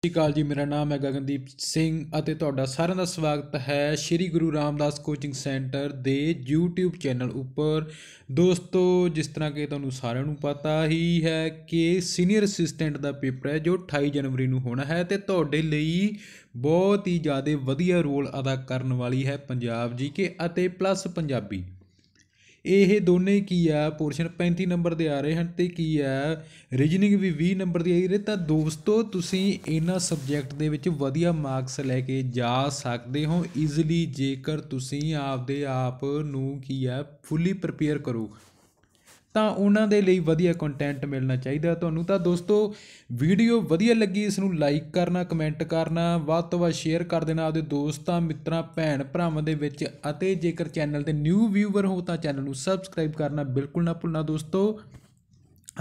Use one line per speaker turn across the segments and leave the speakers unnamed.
ਸਤਿ ਸ਼੍ਰੀ ਅਕਾਲ ਜੀ ਮੇਰਾ ਨਾਮ ਹੈ ਗਗਨਦੀਪ ਸਿੰਘ ਅਤੇ ਤੁਹਾਡਾ ਸਾਰਿਆਂ ਦਾ ਸਵਾਗਤ ਹੈ ਸ੍ਰੀ ਗੁਰੂ ਰਾਮਦਾਸ ਕੋਚਿੰਗ ਸੈਂਟਰ ਦੇ YouTube ਚੈਨਲ ਉੱਪਰ ਦੋਸਤੋ ਜਿਸ ਤਰ੍ਹਾਂ ਕਿ ਤੁਹਾਨੂੰ ਸਾਰਿਆਂ ਨੂੰ ਪਤਾ ਹੀ ਹੈ ਕਿ ਸੀਨੀਅਰ ਅਸਿਸਟੈਂਟ ਦਾ ਪੇਪਰ ਹੈ ਜੋ 28 ਜਨਵਰੀ ਨੂੰ ਹੋਣਾ ਹੈ ਤੇ ਤੁਹਾਡੇ ਲਈ ਬਹੁਤ ਹੀ ਜ਼ਿਆਦਾ ਵਧੀਆ ਰੋਲ ਅਦਾ ਕਰਨ ਵਾਲੀ ਹੈ ਪੰਜਾਬ ਜੀ ਕੇ ਅਤੇ ਪਲੱਸ ਪੰਜਾਬੀ ਇਹ ਦੋਨੇ ਕੀ ਆ ਪੋਰਸ਼ਨ 35 ਨੰਬਰ ਦੇ ਆ ਰਹੇ ਹਨ ਤੇ ਕੀ ਆ ਰੀਜਨਿੰਗ ਵੀ 20 ਨੰਬਰ ਦੀ ਆ ਰਹੀ ਤਾਂ ਦੋਸਤੋ ਤੁਸੀਂ ਇਹਨਾਂ ਸਬਜੈਕਟ ਦੇ ਵਿੱਚ ਵਧੀਆ ਮਾਰਕਸ ਲੈ ਕੇ ਜਾ ਸਕਦੇ ਹੋ ਈਜ਼ੀਲੀ ਜੇਕਰ ਤੁਸੀਂ ਆਪਦੇ ਆਪ ਨੂੰ ਕੀ ਆ ਫੁੱਲੀ ਪ੍ਰਪੇਅਰ ਕਰੋ ਤਾਂ ਉਹਨਾਂ ਦੇ ਲਈ ਵਧੀਆ ਕੰਟੈਂਟ ਮਿਲਣਾ ਚਾਹੀਦਾ ਤੁਹਾਨੂੰ ਤਾਂ ਦੋਸਤੋ ਵੀਡੀਓ ਵਧੀਆ ਲੱਗੀ ਇਸ ਨੂੰ ਲਾਈਕ ਕਰਨਾ ਕਮੈਂਟ ਕਰਨਾ ਵੱਧ ਤੋਂ ਵੱਧ ਸ਼ੇਅਰ ਕਰ ਦੇਣਾ ਆਪਦੇ ਦੋਸਤਾਂ ਮਿੱਤਰਾਂ ਭੈਣ ਭਰਾਵਾਂ ਦੇ ਵਿੱਚ ਅਤੇ ਜੇਕਰ ਚੈਨਲ ਤੇ ਨਿਊ ਵਿਊਅਰ ਹੋ ਤਾਂ ਚੈਨਲ ਨੂੰ ਸਬਸਕ੍ਰਾਈਬ ਕਰਨਾ ਬਿਲਕੁਲ ਨਾ ਭੁੱਲਣਾ ਦੋਸਤੋ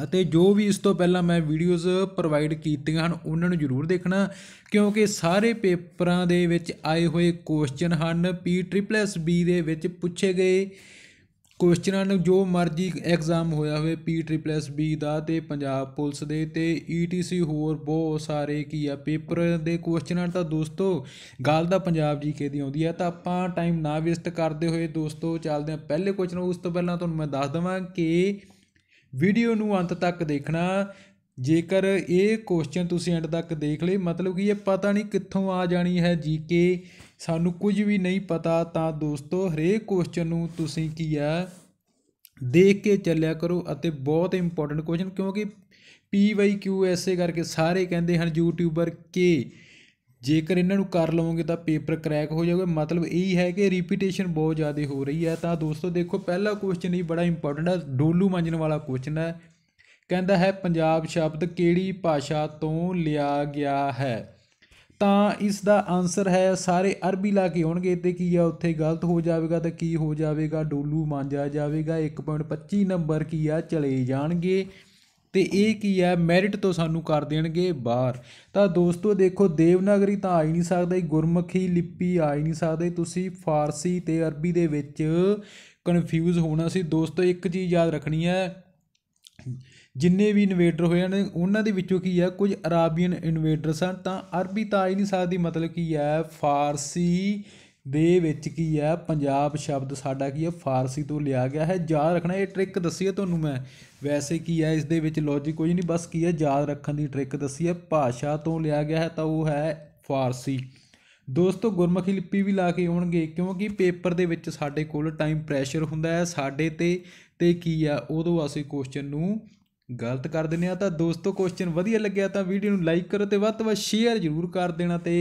ਅਤੇ ਜੋ ਵੀ ਇਸ ਤੋਂ ਪਹਿਲਾਂ ਮੈਂ ਵੀਡੀਓਜ਼ ਪ੍ਰੋਵਾਈਡ ਕੀਤੀਆਂ ਹਨ ਉਹਨਾਂ ਨੂੰ ਜ਼ਰੂਰ ਦੇਖਣਾ ਕਿਉਂਕਿ ਸਾਰੇ ਪੇਪਰਾਂ ਦੇ ਵਿੱਚ ਆਏ ਹੋਏ ਕੁਐਸਚਨ ਹਨ ਪੀ ਟ੍ਰਿਪਲ ਐਸ ਬੀ ਦੇ ਵਿੱਚ ਪੁੱਛੇ ਗਏ ਕੁਐਸਚਨਾਂ ਜੋ ਮਰਜ਼ੀ ਐਗਜ਼ਾਮ ਹੋਇਆ ਹੋਵੇ ਪੀ ਟ੍ਰਿਪਲ ਐਸ ਬੀ ਦਾ ਤੇ ਪੰਜਾਬ ਪੁਲਿਸ ਦੇ ਤੇ ਈਟੀਸੀ e ਹੋਰ ਬਹੁਤ ਸਾਰੇ ਕੀ ਆ ਪੇਪਰ ਦੇ ਕੁਐਸਚਨਾਂ ਤਾਂ ਦੋਸਤੋ ਗੱਲ ਦਾ ਪੰਜਾਬ ਜੀਕੇ ਦੀ ਆਉਂਦੀ ਆ ਤਾਂ ਆਪਾਂ ਟਾਈਮ ਨਾ ਵੇਸਟ ਕਰਦੇ ਹੋਏ ਦੋਸਤੋ ਚੱਲਦੇ ਆ ਪਹਿਲੇ ਕੁਐਸਚਨ ਉਸ ਤੋਂ ਪਹਿਲਾਂ ਤੁਹਾਨੂੰ ਮੈਂ ਦੱਸ ਦਵਾਂ ਕਿ ਵੀਡੀਓ ਨੂੰ ਅੰਤ ਤੱਕ ਦੇਖਣਾ ਜੇਕਰ ਇਹ ਕੁਐਸਚਨ ਤੁਸੀਂ ਐਂਡ ਤੱਕ ਦੇਖ ਲਏ ਮਤਲਬ ਕਿ ਇਹ ਪਤਾ ਨਹੀਂ ਕਿੱਥੋਂ ਆ ਜਾਣੀ ਹੈ ਜੀਕੇ ਸਾਨੂੰ ਕੁਝ ਵੀ ਨਹੀਂ ਪਤਾ ਤਾਂ ਦੋਸਤੋ ਹਰੇਕ ਕੁਐਸਚਨ ਨੂੰ ਤੁਸੀਂ ਕੀ ਆ ਦੇਖ ਕੇ ਚੱਲਿਆ ਕਰੋ ਅਤੇ ਬਹੁਤ ਇੰਪੋਰਟੈਂਟ ਕੁਐਸਚਨ ਕਿਉਂਕਿ ਪੀਵਾਈਕਿਊ ਐਸੇ ਕਰਕੇ ਸਾਰੇ ਕਹਿੰਦੇ ਹਨ ਯੂਟਿਊਬਰ ਕੇ ਜੇਕਰ ਇਹਨਾਂ ਨੂੰ ਕਰ ਲਵੋਗੇ ਤਾਂ ਪੇਪਰ ਕ੍ਰੈਕ ਹੋ ਜਾਊਗਾ ਮਤਲਬ ਇਹ ਹੈ ਕਿ ਰਿਪੀਟੇਸ਼ਨ ਬਹੁਤ ਜ਼ਿਆਦਾ ਹੋ ਰਹੀ ਹੈ ਤਾਂ ਦੋਸਤੋ ਦੇਖੋ ਪਹਿਲਾ ਕੁਐਸਚਨ ਹੀ ਬੜਾ ਇੰਪੋਰਟੈਂਟ ਹੈ ਡੋਲੂ ਮੰਜਣ ਵਾਲਾ ਕੁਐਸਚਨ ਹੈ ਕਹਿੰਦਾ ਹੈ ਪੰਜਾਬ ਸ਼ਬਦ ਕਿਹੜੀ ਭਾਸ਼ਾ ਤੋਂ ਲਿਆ ਗਿਆ ਹੈ ਤਾਂ ਇਸ ਦਾ ਆਨਸਰ ਹੈ ਸਾਰੇ ਅਰਬੀ ਲਾ ਕੇ ਹੋਣਗੇ ਤੇ ਕੀ ਆ ਉੱਥੇ ਗਲਤ ਹੋ ਜਾਵੇਗਾ ਤਾਂ ਕੀ ਹੋ ਜਾਵੇਗਾ ਡੋਲੂ ਮਾਂਜਿਆ ਜਾਵੇਗਾ 1.25 ਨੰਬਰ ਕੀ ਆ ਚਲੇ ਜਾਣਗੇ ਤੇ ਇਹ ਕੀ ਹੈ ਮੈਰਿਟ ਤੋਂ ਸਾਨੂੰ ਕਰ ਦੇਣਗੇ ਬਾਹਰ ਤਾਂ ਦੋਸਤੋ ਦੇਖੋ ਦੇਵਨਾਗਰੀ ਤਾਂ ਆ ਹੀ ਨਹੀਂ ਸਕਦਾ ਗੁਰਮੁਖੀ ਲਿਪੀ ਆ ਹੀ ਨਹੀਂ ਸਕਦਾ ਤੁਸੀਂ ਫਾਰਸੀ ਤੇ ਅਰਬੀ ਦੇ ਵਿੱਚ ਕਨਫਿਊਜ਼ ਹੋਣਾ ਸੀ ਦੋਸਤੋ ਇੱਕ ਚੀਜ਼ ਯਾਦ ਰੱਖਣੀ ਹੈ ਜਿੰਨੇ ਵੀ ਇਨਵੇਟਰ ਹੋਏ ਨੇ ਉਹਨਾਂ ਦੇ ਵਿੱਚੋਂ ਕੀ ਆ ਕੁਝ ਅਰਾਬੀਅਨ ਇਨਵੇਟਰ ਸਨ ਤਾਂ ਅਰਬੀ ਤਾਂ ਹੀ ਨਹੀਂ ਸਕਦੀ ਮਤਲਬ ਕੀ ਹੈ ਫਾਰਸੀ ਦੇ ਵਿੱਚ ਕੀ ਹੈ ਪੰਜਾਬ ਸ਼ਬਦ ਸਾਡਾ ਕੀ ਹੈ ਫਾਰਸੀ ਤੋਂ ਲਿਆ ਗਿਆ ਹੈ ਯਾਦ ਰੱਖਣਾ ਇਹ ਟ੍ਰਿਕ ਦੱਸੀ ਹੈ ਤੁਹਾਨੂੰ ਮੈਂ ਵੈਸੇ ਕੀ ਹੈ ਇਸ ਦੇ ਵਿੱਚ ਲੌਜੀਕ ਕੋਈ ਨਹੀਂ ਬਸ ਕੀ ਹੈ ਯਾਦ ਰੱਖਣ ਦੀ ਟ੍ਰਿਕ ਦੱਸੀ ਹੈ ਭਾਸ਼ਾ ਤੋਂ ਲਿਆ ਗਿਆ ਹੈ ਤਾਂ ਉਹ ਹੈ ਫਾਰਸੀ ਦੋਸਤੋ ਗੁਰਮੁਖੀ ਲਿਪੀ ਵੀ ਲਾ ਕੇ ਆਉਣਗੇ ਕਿਉਂਕਿ ਪੇਪਰ ਦੇ ਵਿੱਚ ਸਾਡੇ ਕੋਲ ਟਾਈਮ ਪ੍ਰੈਸ਼ਰ ਹੁੰਦਾ ਹੈ ਸਾਡੇ ਤੇ ਤੇ ਕੀ ਆ ਉਦੋਂ ਅਸੀਂ ਕੁਐਸਚਨ ਨੂੰ ਗਲਤ ਕਰ ਦਿੰਨੇ ਆ ਤਾਂ ਦੋਸਤੋ ਕੁਐਸਚਨ ਵਧੀਆ ਲੱਗਿਆ ਤਾਂ ਵੀਡੀਓ ਨੂੰ ਲਾਈਕ ਕਰੋ ਤੇ ਵੱਧ ਤੋਂ ਵੱਧ ਸ਼ੇਅਰ ਜ਼ਰੂਰ ਕਰ ਦੇਣਾ ਤੇ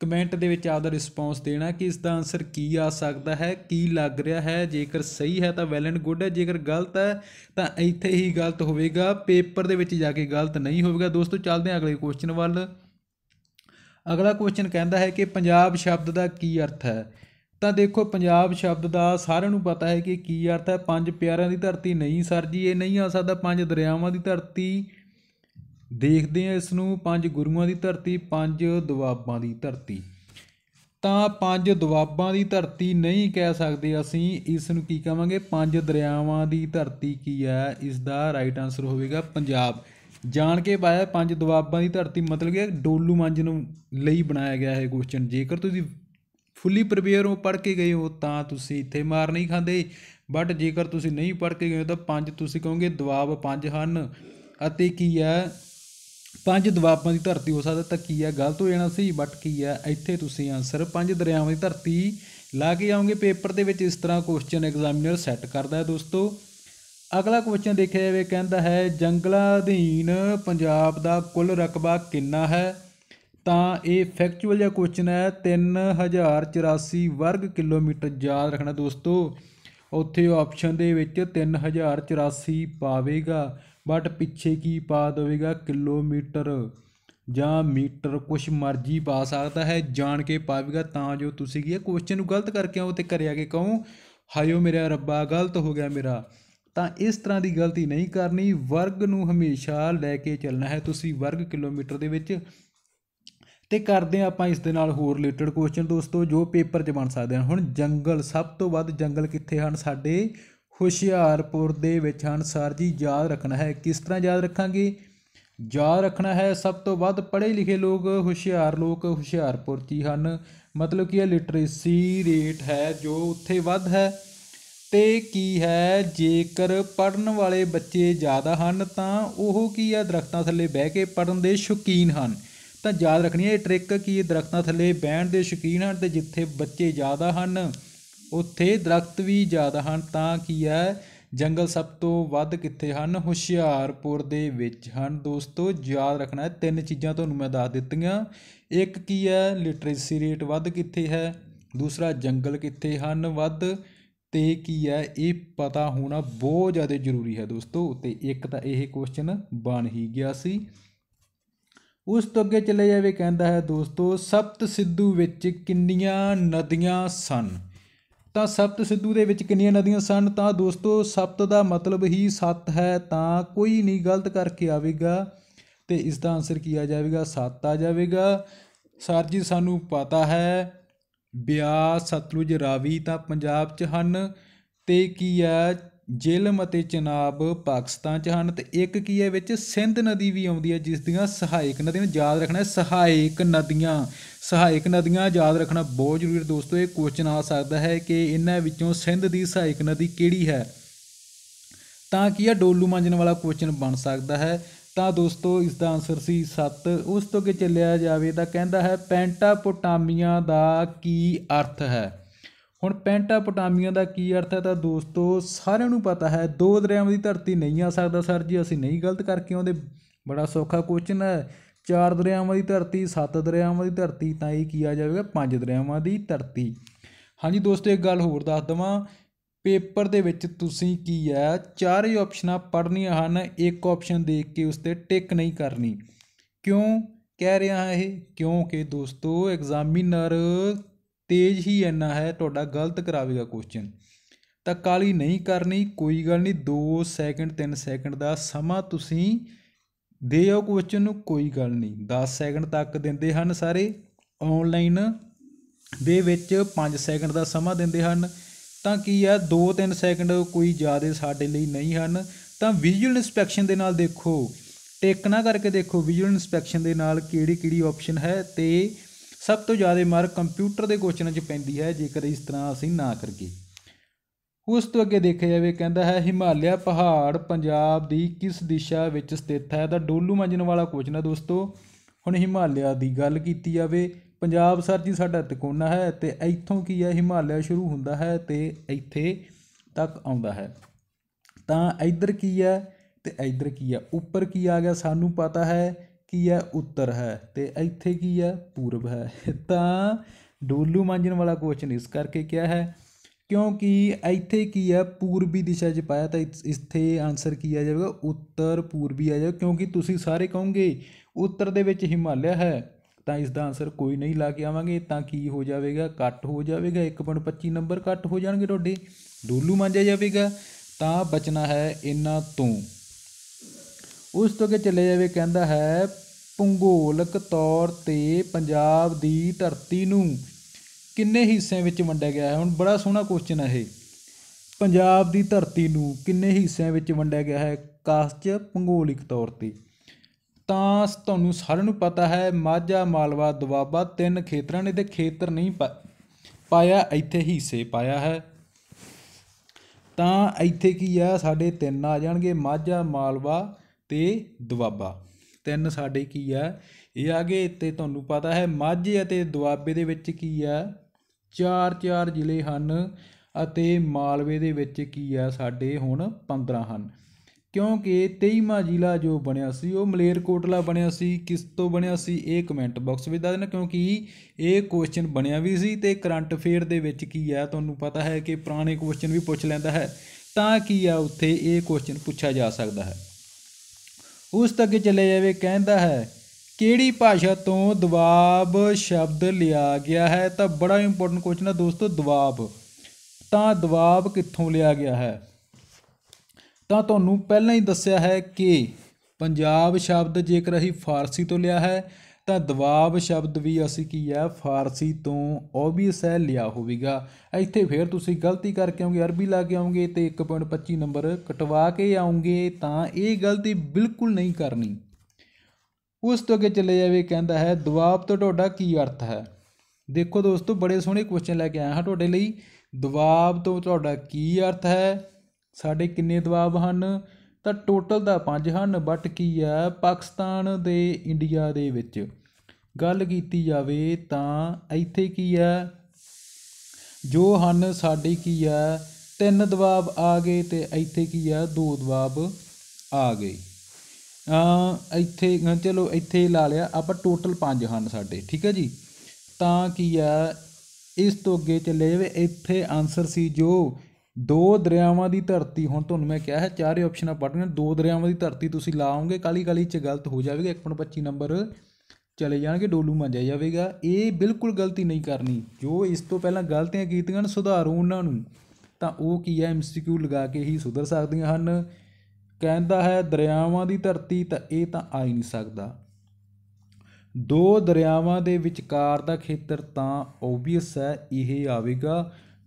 ਕਮੈਂਟ ਦੇ ਵਿੱਚ ਆਪਦਾ ਰਿਸਪੌਂਸ ਦੇਣਾ ਕਿ ਇਸ ਦਾ ਆਨਸਰ ਕੀ ਆ ਸਕਦਾ ਹੈ ਕੀ ਲੱਗ ਰਿਹਾ ਹੈ ਜੇਕਰ ਸਹੀ ਹੈ ਤਾਂ ਵੈਲ ਐਂਡ ਗੁੱਡ ਹੈ ਜੇਕਰ ਗਲਤ ਹੈ ਤਾਂ ਇੱਥੇ ਹੀ ਗਲਤ ਹੋਵੇਗਾ ਪੇਪਰ ਦੇ ਵਿੱਚ ਜਾ ਕੇ ਗਲਤ ਨਹੀਂ ਹੋਵੇਗਾ ਦੋਸਤੋ ਚੱਲਦੇ ਹਾਂ ਅਗਲੇ ਕੁਐਸਚਨ ਵੱਲ ਅਗਲਾ ਕੁਐਸਚਨ ਕਹਿੰਦਾ ਹੈ ਕਿ ਪੰਜਾਬ ਸ਼ਬਦ ਦਾ ਕੀ ਅਰਥ ਹੈ ਤਾਂ ਦੇਖੋ ਪੰਜਾਬ ਸ਼ਬਦ ਦਾ ਸਾਰਿਆਂ ਨੂੰ ਪਤਾ ਹੈ ਕਿ ਕੀ ਅਰਥ ਹੈ ਪੰਜ ਪਿਆਰਿਆਂ ਦੀ ਧਰਤੀ ਨਹੀਂ ਸਰ ਜੀ ਇਹ ਨਹੀਂ ਆ ਸਕਦਾ ਪੰਜ ਦਰਿਆਵਾਂ ਦੀ ਧਰਤੀ ਦੇਖਦੇ ਆ ਇਸ ਨੂੰ ਪੰਜ ਗੁਰੂਆਂ ਦੀ ਧਰਤੀ ਪੰਜ ਦੁਆਬਾਂ ਦੀ ਧਰਤੀ ਤਾਂ ਪੰਜ ਦੁਆਬਾਂ ਦੀ ਧਰਤੀ ਨਹੀਂ ਕਹਿ ਸਕਦੇ ਅਸੀਂ ਇਸ ਨੂੰ ਕੀ ਕਵਾਂਗੇ ਪੰਜ ਦਰਿਆਵਾਂ ਦੀ ਧਰਤੀ ਕੀ ਹੈ ਇਸ ਦਾ ਰਾਈਟ ਆਨਸਰ ਹੋਵੇਗਾ ਪੰਜਾਬ ਜਾਣ ਕੇ ਪਾਇਆ ਪੰਜ ਦੁਆਬਾਂ ਦੀ ਧਰਤੀ ਮਤਲਬ ਕਿ ਡੋਲੂ ਮੰਜ ਨੂੰ ਲਈ ਬਣਾਇਆ ਗਿਆ ਹੈ ਕੁਐਸਚਨ ਜੇਕਰ ਤੁਸੀਂ ਫੁੱਲੀ ਪ੍ਰੀਪੇਅਰ ਹੋ ਪੜ ਕੇ ਗਏ ਹੋ ਤਾਂ ਤੁਸੀਂ ਇੱਥੇ ਮਾਰ ਨਹੀਂ ਖਾਂਦੇ ਬਟ ਜੇਕਰ ਤੁਸੀਂ ਨਹੀਂ ਪੜ ਕੇ ਗਏ ਹੋ ਤਾਂ ਪੰਜ ਤੁਸੀਂ ਕਹੋਗੇ ਦਬਾਬ ਪੰਜ ਹਨ ਅਤੇ ਕੀ ਹੈ ਪੰਜ ਦਬਾਬਾਂ ਦੀ ਧਰਤੀ ਹੋ ਸਕਦਾ ਤਾਂ ਕੀ ਹੈ ਗਲਤ ਹੋ ਜਾਣਾ ਸੀ ਬਟ ਕੀ ਹੈ ਇੱਥੇ ਤੁਸੀਂ ਆਨਸਰ ਪੰਜ ਦਰਿਆਵਾਂ ਦੀ ਧਰਤੀ ਲਾ ਕੇ ਆਉਂਗੇ ਪੇਪਰ ਦੇ ਵਿੱਚ ਇਸ ਤਰ੍ਹਾਂ ਕੁਐਸਚਨ ਐਗਜ਼ਾਮੀਨਰ ਸੈੱਟ ਕਰਦਾ ਹੈ ਦੋਸਤੋ ਅਗਲਾ ਕੁਐਸਚਨ ਦੇਖਿਆ ਜਾਵੇ ਕਹਿੰਦਾ ਹੈ ਜੰਗਲਾਂ ਅਧੀਨ ਪੰਜਾਬ ਦਾ ਕੁੱਲ ਰਕਬਾ ਕਿੰਨਾ ਹੈ ਤਾਂ ਇਹ ਫੈਕਚੁਅਲ ਜਿਹਾ ਕੁਐਸਚਨ ਹੈ 3084 ਵਰਗ ਕਿਲੋਮੀਟਰ ਯਾਦ ਰੱਖਣਾ ਦੋਸਤੋ ਉੱਥੇ ਆਪਸ਼ਨ ਦੇ ਵਿੱਚ 3084 ਪਾਵੇਗਾ ਬਟ ਪਿੱਛੇ ਕੀ ਪਾ ਦੇਵੇਗਾ ਕਿਲੋਮੀਟਰ ਜਾਂ ਮੀਟਰ ਕੁਛ ਮਰਜ਼ੀ ਪਾ ਸਕਦਾ ਹੈ ਜਾਣ ਕੇ ਪਾਵੇਗਾ ਤਾਂ ਜੋ ਤੁਸੀਂ ਕੀ ਕੁਐਸਚਨ ਨੂੰ ਗਲਤ ਕਰਕੇ ਆਓ ਤੇ ਕਰਿਆ ਕੇ ਕਹੋ ਹਾਇਓ ਮੇਰਾ ਰੱਬਾ ਗਲਤ ਹੋ ਗਿਆ ਮੇਰਾ ਤਾਂ ਇਸ ਤਰ੍ਹਾਂ ਦੀ ਗਲਤੀ ਨਹੀਂ ਕਰਨੀ ਵਰਗ ਨੂੰ ਹਮੇਸ਼ਾ ਲੈ ਕੇ ਚੱਲਣਾ ਹੈ ਤੁਸੀਂ ਵਰਗ ਕਿਲੋਮੀਟਰ ਦੇ ਵਿੱਚ ਤੇ ਕਰਦੇ ਆ ਆਪਾਂ ਇਸ ਦੇ ਨਾਲ ਹੋਰ ਰਿਲੇਟਡ ਕੁਐਸਚਨ ਦੋਸਤੋ ਜੋ ਪੇਪਰ 'ਚ ਬਣ ਸਕਦੇ ਹਨ ਹੁਣ ਜੰਗਲ ਸਭ ਤੋਂ ਵੱਧ ਜੰਗਲ ਕਿੱਥੇ ਹਨ ਸਾਡੇ ਹੁਸ਼ਿਆਰਪੁਰ ਦੇ ਵਿੱਚ ਹਨ ਸਰ ਜੀ ਯਾਦ ਰੱਖਣਾ ਹੈ ਕਿਸ ਤਰ੍ਹਾਂ ਯਾਦ ਰੱਖਾਂਗੇ ਯਾਦ ਰੱਖਣਾ ਹੈ ਸਭ ਤੋਂ ਵੱਧ ਪੜ੍ਹੇ ਲਿਖੇ ਲੋਕ ਹੁਸ਼ਿਆਰ ਲੋਕ ਹੁਸ਼ਿਆਰਪੁਰ 'ਚ ਹਨ ਮਤਲਬ ਕਿ ਇਹ ਲਿਟਰੇਸੀ ਰੇਟ ਹੈ ਜੋ ਉੱਥੇ ਵੱਧ ਹੈ ਤੇ ਕੀ ਹੈ ਜੇਕਰ ਪੜਨ ਵਾਲੇ ਬੱਚੇ ਜ਼ਿਆਦਾ ਹਨ ਤਾਂ ਉਹ ਕੀ ਹੈ ਦਰਖਤਾਂ ਥੱਲੇ ਬਹਿ ਕੇ ਪੜਨ ਦੇ ਸ਼ੌਕੀਨ ਹਨ ਤਾਂ ਯਾਦ ਰੱਖਣੀ ਹੈ ਇਹ ਟ੍ਰਿਕ ਕਿ ਦਰਖਤਾਂ ਥੱਲੇ ਬੈਣ ਦੇ ਸ਼ਕੀਨ ਹਨ ਤੇ ਜਿੱਥੇ ਬੱਚੇ ਜ਼ਿਆਦਾ ਹਨ ਉੱਥੇ ਦਰਖਤ ਵੀ ਜ਼ਿਆਦਾ ਹਨ ਤਾਂ ਕੀ ਹੈ ਜੰਗਲ ਸਭ ਤੋਂ ਵੱਧ ਕਿੱਥੇ ਹਨ ਹੁਸ਼ਿਆਰਪੁਰ ਦੇ ਵਿੱਚ ਹਨ ਦੋਸਤੋ ਯਾਦ ਰੱਖਣਾ ਹੈ ਤਿੰਨ ਚੀਜ਼ਾਂ ਤੁਹਾਨੂੰ ਮੈਂ ਦੱਸ ਦਿੱਤੀਆਂ ਇੱਕ ਕੀ ਹੈ ਲਿਟਰੇਸੀ ਰੇਟ ਵੱਧ ਕਿੱਥੇ ਹੈ ਦੂਸਰਾ ਜੰਗਲ ਕਿੱਥੇ ਹਨ ਵੱਧ ਤੇ ਕੀ ਹੈ ਇਹ ਪਤਾ ਹੋਣਾ ਬਹੁਤ ਜ਼ਿਆਦਾ ਜ਼ਰੂਰੀ ਹੈ ਦੋਸਤੋ ਤੇ ਇੱਕ ਤਾਂ ਇਹ ਕੁਐਸਚਨ ਬਣ ਹੀ ਗਿਆ ਸੀ ਉਸ ਤੋਂ ਅੱਗੇ ਚੱਲੇ ਜਾਵੇ ਕਹਿੰਦਾ ਹੈ ਦੋਸਤੋ ਸਪਤ ਸਿੱਧੂ ਵਿੱਚ ਕਿੰਨੀਆਂ ਨਦੀਆਂ ਸਨ ਤਾਂ ਸਪਤ ਸਿੱਧੂ ਦੇ ਵਿੱਚ ਕਿੰਨੀਆਂ ਨਦੀਆਂ ਸਨ ਤਾਂ ਦੋਸਤੋ ਸਪਤ ਦਾ ਮਤਲਬ ਹੀ ਸੱਤ ਹੈ ਤਾਂ ਕੋਈ ਨਹੀਂ ਗਲਤ ਕਰਕੇ ਆਵੇਗਾ ਤੇ ਇਸ ਦਾ ਆਨਸਰ ਕੀ ਆ ਜਾਵੇਗਾ ਸੱਤ ਆ ਜਾਵੇਗਾ ਸਰ ਜੀ ਸਾਨੂੰ ਪਤਾ ਹੈ ਬਿਆਸ ਸਤਲੁਜ ਰਾਵੀ ਤਾਂ ਪੰਜਾਬ 'ਚ ਹਨ ਤੇ ਕੀ ਆ ਜੇਲਮ ਅਤੇ ਚਨਾਬ ਪਾਕਿਸਤਾਨ 'ਚ ਹਨ ਤੇ ਇੱਕ ਕੀ ਹੈ ਵਿੱਚ ਸਿੰਧ ਨਦੀ ਵੀ ਆਉਂਦੀ ਹੈ ਜਿਸ ਦੀਆਂ ਸਹਾਇਕ ਨਦੀਆਂ ਯਾਦ ਰੱਖਣਾ ਸਹਾਇਕ ਨਦੀਆਂ ਸਹਾਇਕ ਨਦੀਆਂ ਯਾਦ ਰੱਖਣਾ ਬਹੁਤ ਜ਼ਰੂਰੀ ਹੈ ਦੋਸਤੋ ਇਹ ਕੁਐਸਚਨ ਆ ਸਕਦਾ ਹੈ ਕਿ ਇਹਨਾਂ ਵਿੱਚੋਂ ਸਿੰਧ ਦੀ ਸਹਾਇਕ ਨਦੀ ਕਿਹੜੀ ਹੈ ਤਾਂ ਕੀ ਇਹ ਡੋਲੂ ਮੰਜਨ ਵਾਲਾ ਕੁਐਸਚਨ ਬਣ ਸਕਦਾ ਹੈ ਤਾਂ ਦੋਸਤੋ ਇਸ ਦਾ ਆਨਸਰ ਸੀ 7 ਉਸ ਤੋਂ ਕਿ ਚੱਲਿਆ ਜਾਵੇ ਤਾਂ ਕਹਿੰਦਾ ਹੈ ਪੈਂਟਾਪੋਟਾਮੀਆ ਦਾ ਕੀ ਅਰਥ ਹੈ ਹੁਣ ਪੈਂਟਾਪੋਟਾਮੀਆ ਦਾ ਕੀ ਅਰਥ ਹੈ ਤਾਂ ਦੋਸਤੋ ਸਾਰਿਆਂ ਨੂੰ ਪਤਾ ਹੈ ਦੋ ਦਰਿਆਵਾਂ ਦੀ ਧਰਤੀ ਨਹੀਂ ਆ ਸਕਦਾ ਸਰ ਜੀ ਅਸੀਂ ਨਹੀਂ ਗਲਤ ਕਰਕੇ ਆਉਂਦੇ ਬੜਾ ਸੌਖਾ ਕੁਐਸਚਨ ਹੈ ਚਾਰ ਦਰਿਆਵਾਂ ਦੀ ਧਰਤੀ ਸੱਤ ਦਰਿਆਵਾਂ ਦੀ ਧਰਤੀ ਤਾਂ ਇਹ ਕੀ ਆ ਜਾਵੇਗਾ ਪੰਜ ਦਰਿਆਵਾਂ ਦੀ ਧਰਤੀ ਹਾਂਜੀ ਦੋਸਤੋ ਇੱਕ ਗੱਲ ਹੋਰ ਦੱਸ ਦਵਾਂ ਪੇਪਰ ਦੇ ਵਿੱਚ ਤੁਸੀਂ ਕੀ ਹੈ ਚਾਰ ਹੀ ਆਪਸ਼ਨਾਂ ਪੜ੍ਹਨੀਆਂ ਹਨ ਇੱਕ ਆਪਸ਼ਨ ਦੇਖ ਕੇ ਉਸ ਤੇ ਟਿਕ ਨਹੀਂ ਕਰਨੀ ਕਿਉਂ ਕਹਿ ਰਿਹਾ ਇਹ ਕਿਉਂਕਿ ਦੋਸਤੋ ਐਗਜ਼ਾਮੀਨਰ ਤੇਜ਼ ਹੀ ਇੰਨਾ ਹੈ ਤੁਹਾਡਾ ਗਲਤ ਕਰਾਵੇਗਾ ਕੁਐਸਚਨ ਤਾਂ ਕਾਲੀ ਨਹੀਂ ਕਰਨੀ ਕੋਈ ਗੱਲ ਨਹੀਂ 2 ਸੈਕਿੰਡ 3 ਸੈਕਿੰਡ ਦਾ ਸਮਾਂ ਤੁਸੀਂ ਦੇ ਕੁਐਸਚਨ ਨੂੰ ਕੋਈ ਗੱਲ ਨਹੀਂ 10 ਸੈਕਿੰਡ ਤੱਕ ਦਿੰਦੇ ਹਨ ਸਾਰੇ ਆਨਲਾਈਨ ਦੇ ਵਿੱਚ 5 ਸੈਕਿੰਡ ਦਾ ਸਮਾਂ ਦਿੰਦੇ ਹਨ ਤਾਂ ਕੀ ਹੈ 2-3 ਸੈਕਿੰਡ ਕੋਈ ਜ਼ਿਆਦਾ ਸਾਡੇ ਲਈ ਨਹੀਂ ਹਨ ਤਾਂ ਵਿਜ਼ੂਅਲ ਇਨਸਪੈਕਸ਼ਨ ਦੇ ਨਾਲ ਦੇਖੋ ਟਿਕ ਨਾ ਕਰਕੇ ਦੇਖੋ ਵਿਜ਼ੂਅਲ ਇਨਸਪੈਕਸ਼ਨ ਦੇ ਨਾਲ ਕਿਹੜੀ ਕਿਹੜੀ ਆਪਸ਼ਨ ਹੈ ਤੇ ਸਭ ਤੋਂ ਜ਼ਿਆਦਾ ਮਾਰ ਕੰਪਿਊਟਰ ਦੇ ਕੁਐਸਚਨਾਂ 'ਚ ਪੈਂਦੀ ਹੈ ਜੇਕਰ ਇਸ ਤਰ੍ਹਾਂ ਅਸੀਂ ਨਾ ਕਰੀਏ ਉਸ ਤੋਂ ਅੱਗੇ ਦੇਖਿਆ ਜਾਵੇ ਕਹਿੰਦਾ ਹੈ ਹਿਮਾਲਿਆ ਪਹਾੜ ਪੰਜਾਬ ਦੀ ਕਿਸ ਦਿਸ਼ਾ ਵਿੱਚ ਸਥਿਤ ਹੈ ਤਾਂ ਡੋਲੂ ਮੰਜਨ ਵਾਲਾ ਕੁਐਸਚਨ ਹੈ ਦੋਸਤੋ ਹੁਣ ਹਿਮਾਲਿਆ ਦੀ ਗੱਲ ਕੀਤੀ ਜਾਵੇ ਪੰਜਾਬ ਸਰ ਜੀ ਸਾਡਾ ਤਿਕੋਣਾ ਹੈ ਤੇ ਇੱਥੋਂ ਕੀ ਹੈ ਹਿਮਾਲਿਆ ਸ਼ੁਰੂ ਹੁੰਦਾ ਹੈ ਤੇ ਇੱਥੇ ਤੱਕ ਆਉਂਦਾ ਹੈ ਤਾਂ ਇੱਧਰ ਕੀ ਹੈ ਤੇ ਇੱਧਰ ਕੀ ਹੈ ਉੱਪਰ ਕੀ ਆ ਗਿਆ ਸਾਨੂੰ ਪਤਾ ਹੈ ਕੀ ਹੈ ਉੱਤਰ ਹੈ ਤੇ ਇੱਥੇ ਕੀ ਹੈ ਪੂਰਬ ਹੈ ਤਾਂ ਡੋਲੂ ਮਾਂਜਣ ਵਾਲਾ ਕੁਐਸਚਨ ਇਸ ਕਰਕੇ ਕਿਹਾ ਹੈ ਕਿਉਂਕਿ ਇੱਥੇ ਕੀ ਹੈ ਪੂਰਬੀ ਦਿਸ਼ਾ 'ਚ ਪਾਇਆ ਤਾਂ ਇੱਥੇ ਆਨਸਰ ਕੀ ਆ ਜਾਵੇਗਾ ਉੱਤਰ ਪੂਰਬੀ ਆ ਜਾਵੇਗਾ ਕਿਉਂਕਿ ਤੁਸੀਂ ਸਾਰੇ ਕਹੋਗੇ ਉੱਤਰ ਦੇ ਵਿੱਚ ਹਿਮਾਲਿਆ ਹੈ ਤਾਂ ਇਸ ਦਾ ਆਨਸਰ ਕੋਈ ਨਹੀਂ ਲਾ ਕੇ ਆਵਾਂਗੇ ਤਾਂ ਕੀ ਹੋ ਜਾਵੇਗਾ ਕੱਟ ਹੋ ਜਾਵੇਗਾ 1.25 ਨੰਬਰ ਕੱਟ ਹੋ ਜਾਣਗੇ ਤੁਹਾਡੇ ਡੋਲੂ ਮਾਂਜਿਆ ਜਾਵੇਗਾ ਤਾਂ ਬਚਣਾ ਹੈ ਇਹਨਾਂ ਤੋਂ ਉਸ ਤੋਂ ਅੱਗੇ ਚੱਲੇ ਜਾਵੇ ਕਹਿੰਦਾ ਹੈ ਭੂਗੋਲਿਕ ਤੌਰ 'ਤੇ ਪੰਜਾਬ ਦੀ ਧਰਤੀ ਨੂੰ ਕਿੰਨੇ ਹਿੱਸਿਆਂ ਵਿੱਚ ਵੰਡਿਆ ਗਿਆ ਹੈ ਹੁਣ ਬੜਾ ਸੋਹਣਾ ਕੁਐਸਚਨ ਹੈ ਇਹ ਪੰਜਾਬ ਦੀ ਧਰਤੀ ਨੂੰ ਕਿੰਨੇ ਹਿੱਸਿਆਂ ਵਿੱਚ ਵੰਡਿਆ ਗਿਆ ਹੈ ਕਾਸਟ ਭੂਗੋਲਿਕ ਤੌਰ 'ਤੇ ਤਾਂ ਤੁਹਾਨੂੰ ਸਾਰਿਆਂ ਨੂੰ ਪਤਾ ਹੈ ਮਾਝਾ ਮਾਲਵਾ ਦੁਆਬਾ ਤਿੰਨ ਖੇਤਰਾਂ ਨੇ ਤੇ ਖੇਤਰ ਨਹੀਂ ਪਾਇਆ ਇੱਥੇ ਹਿੱਸੇ ਪਾਇਆ ਹੈ ਤਾਂ ਇੱਥੇ ਕੀ ਆ ਸਾਡੇ ਤਿੰਨ ਆ ਜਾਣਗੇ ਮਾਝਾ ਮਾਲਵਾ ਤੇ ਦੁਆਬਾ ਤਿੰਨ ਸਾਡੇ ਕੀ ਆ ਇਹ ਆਗੇ ਤੇ ਤੁਹਾਨੂੰ ਪਤਾ ਹੈ ਮਾਝੇ ਅਤੇ ਦੁਆਬੇ ਦੇ ਵਿੱਚ ਕੀ ਆ ਚਾਰ ਚਾਰ ਜ਼ਿਲ੍ਹੇ ਹਨ ਅਤੇ ਮਾਲਵੇ ਦੇ ਵਿੱਚ ਕੀ ਆ ਸਾਡੇ ਹੁਣ 15 ਹਨ ਕਿਉਂਕਿ 23ਵਾਂ ਜ਼ਿਲ੍ਹਾ ਜੋ ਬਣਿਆ ਸੀ ਉਹ ਮਲੇਰਕੋਟਲਾ ਬਣਿਆ ਸੀ ਕਿਸ ਤੋਂ ਬਣਿਆ ਸੀ ਇਹ ਕਮੈਂਟ ਬਾਕਸ ਵਿੱਚ ਦੱਸ ਦੇਣਾ ਕਿਉਂਕਿ ਇਹ ਕੁਐਸਚਨ ਬਣਿਆ ਵੀ ਸੀ ਤੇ ਕਰੰਟ ਅਫੇਅਰ ਦੇ ਵਿੱਚ ਕੀ ਆ ਤੁਹਾਨੂੰ ਪਤਾ ਹੈ ਕਿ ਪੁਰਾਣੇ ਕੁਐਸਚਨ ਵੀ ਪੁੱਛ ਲੈਂਦਾ ਹੈ ਤਾਂ ਕੀ ਆ ਉੱਥੇ ਇਹ ਕੁਐਸਚਨ ਪੁੱਛਿਆ ਜਾ ਸਕਦਾ ਹੈ ਉਸ ਤੱਕ ਚਲੇ ਜਾਵੇ ਕਹਿੰਦਾ ਹੈ ਕਿਹੜੀ ਭਾਸ਼ਾ ਤੋਂ ਦਵਾਬ ਸ਼ਬਦ ਲਿਆ ਗਿਆ ਹੈ ਤਾਂ ਬੜਾ ਇੰਪੋਰਟੈਂਟ ਕੁਐਸਚਨ ਹੈ ਦੋਸਤੋ ਦਵਾਬ ਤਾਂ ਦਵਾਬ ਕਿੱਥੋਂ ਲਿਆ ਗਿਆ ਹੈ ਤਾਂ ਤੁਹਾਨੂੰ ਪਹਿਲਾਂ ਹੀ ਦੱਸਿਆ ਹੈ ਕਿ ਪੰਜਾਬ ਸ਼ਬਦ ਜੇਕਰ ਅਸੀਂ ਫਾਰਸੀ ਤੋਂ ਲਿਆ ਹੈ ਤਾਂ ਦਬਾਬ ਸ਼ਬਦ ਵੀ ਅਸੀਂ ਕੀ ਹੈ ਫਾਰਸੀ ਤੋਂ ਓਬਵੀਅਸ ਹੈ ਲਿਆ ਹੋਵੇਗਾ ਇੱਥੇ ਫੇਰ ਤੁਸੀਂ ਗਲਤੀ ਕਰਕੇ ਆਉਂਗੇ ਅਰਬੀ ਲਾ ਕੇ ਆਉਂਗੇ ਤੇ 1.25 ਨੰਬਰ ਕਟਵਾ ਕੇ ਆਉਂਗੇ ਤਾਂ ਇਹ ਗਲਤੀ ਬਿਲਕੁਲ ਨਹੀਂ ਕਰਨੀ ਉਸ ਤੋਂ ਅੱਗੇ ਚਲੇ ਜਾਵੇ ਕਹਿੰਦਾ ਹੈ ਦਬਾਬ ਤੋਂ ਤੁਹਾਡਾ ਕੀ ਅਰਥ ਹੈ ਦੇਖੋ ਦੋਸਤੋ ਬੜੇ ਸੋਹਣੇ ਕੁਐਸਚਨ ਲੈ ਕੇ ਆਇਆ ਹਾਂ ਤੁਹਾਡੇ ਲਈ ਦਬਾਬ ਤੋਂ ਤੁਹਾਡਾ ਕੀ ਅਰਥ ਹੈ ਸਾਡੇ ਕਿੰਨੇ ਦਬਾਬ ਹਨ ਤਾਂ ਟੋਟਲ ਦਾ ਪੰਜ ਹਨ ਬਟ ਕੀ ਹੈ ਪਾਕਿਸਤਾਨ ਦੇ ਇੰਡੀਆ ਦੇ ਵਿੱਚ ਗੱਲ ਕੀਤੀ ਜਾਵੇ ਤਾਂ ਇੱਥੇ ਕੀ ਹੈ ਜੋ ਹਨ ਸਾਡੇ ਕੀ ਹੈ ਤਿੰਨ ਦਬਾਬ ਆ ਗਏ ਤੇ ਇੱਥੇ ਕੀ ਹੈ ਦੋ ਦਬਾਬ ਆ ਗਏ ਆ ਇੱਥੇ ਚਲੋ ਇੱਥੇ ਲਾ ਲਿਆ ਆਪਾਂ ਟੋਟਲ ਪੰਜ ਹਨ ਸਾਡੇ ਠੀਕ ਹੈ ਜੀ ਤਾਂ ਕੀ ਹੈ ਇਸ ਤੋਂ ਅੱਗੇ ਚੱਲੇ ਜਾਵੇ ਇੱਥੇ ਆਨਸਰ ਸੀ ਜੋ ਦੋ ਦਰਿਆਵਾਂ ਦੀ ਧਰਤੀ ਹੁਣ ਤੁਹਾਨੂੰ ਮੈਂ ਕਿਹਾ ਹੈ ਚਾਰੇ ਆਪਸ਼ਨਾਂ ਲੈਣ ਦੋ ਦਰਿਆਵਾਂ ਦੀ ਧਰਤੀ ਤੁਸੀਂ ਲਾਓਗੇ ਕਾਲੀ ਕਾਲੀ ਚ ਗਲਤ ਹੋ ਜਾਵੇਗਾ 1.25 ਨੰਬਰ ਚਲੇ ਜਾਣਗੇ ਡੋਲੂ ਮੰਜ ਜਾਵੇਗਾ ਇਹ ਬਿਲਕੁਲ ਗਲਤੀ ਨਹੀਂ ਕਰਨੀ ਜੋ ਇਸ ਤੋਂ ਪਹਿਲਾਂ ਗਲਤੀਆਂ ਕੀਤੀਆਂ ਨੇ ਸੁਧਾਰੋ ਉਹਨਾਂ ਨੂੰ ਤਾਂ ਉਹ ਕੀ ਹੈ ਐਮਸੀਕਿਊ ਲਗਾ ਕੇ ਹੀ ਸੁਧਰ ਸਕਦੀਆਂ ਹਨ ਕਹਿੰਦਾ ਹੈ ਦਰਿਆਵਾਂ ਦੀ ਧਰਤੀ ਤਾਂ ਇਹ ਤਾਂ ਆ ਹੀ ਨਹੀਂ ਸਕਦਾ ਦੋ ਦਰਿਆਵਾਂ ਦੇ ਵਿਚਕਾਰ ਦਾ ਖੇਤਰ ਤਾਂ ਓਬਵੀਅਸ ਹੈ ਇਹ ਆਵੇਗਾ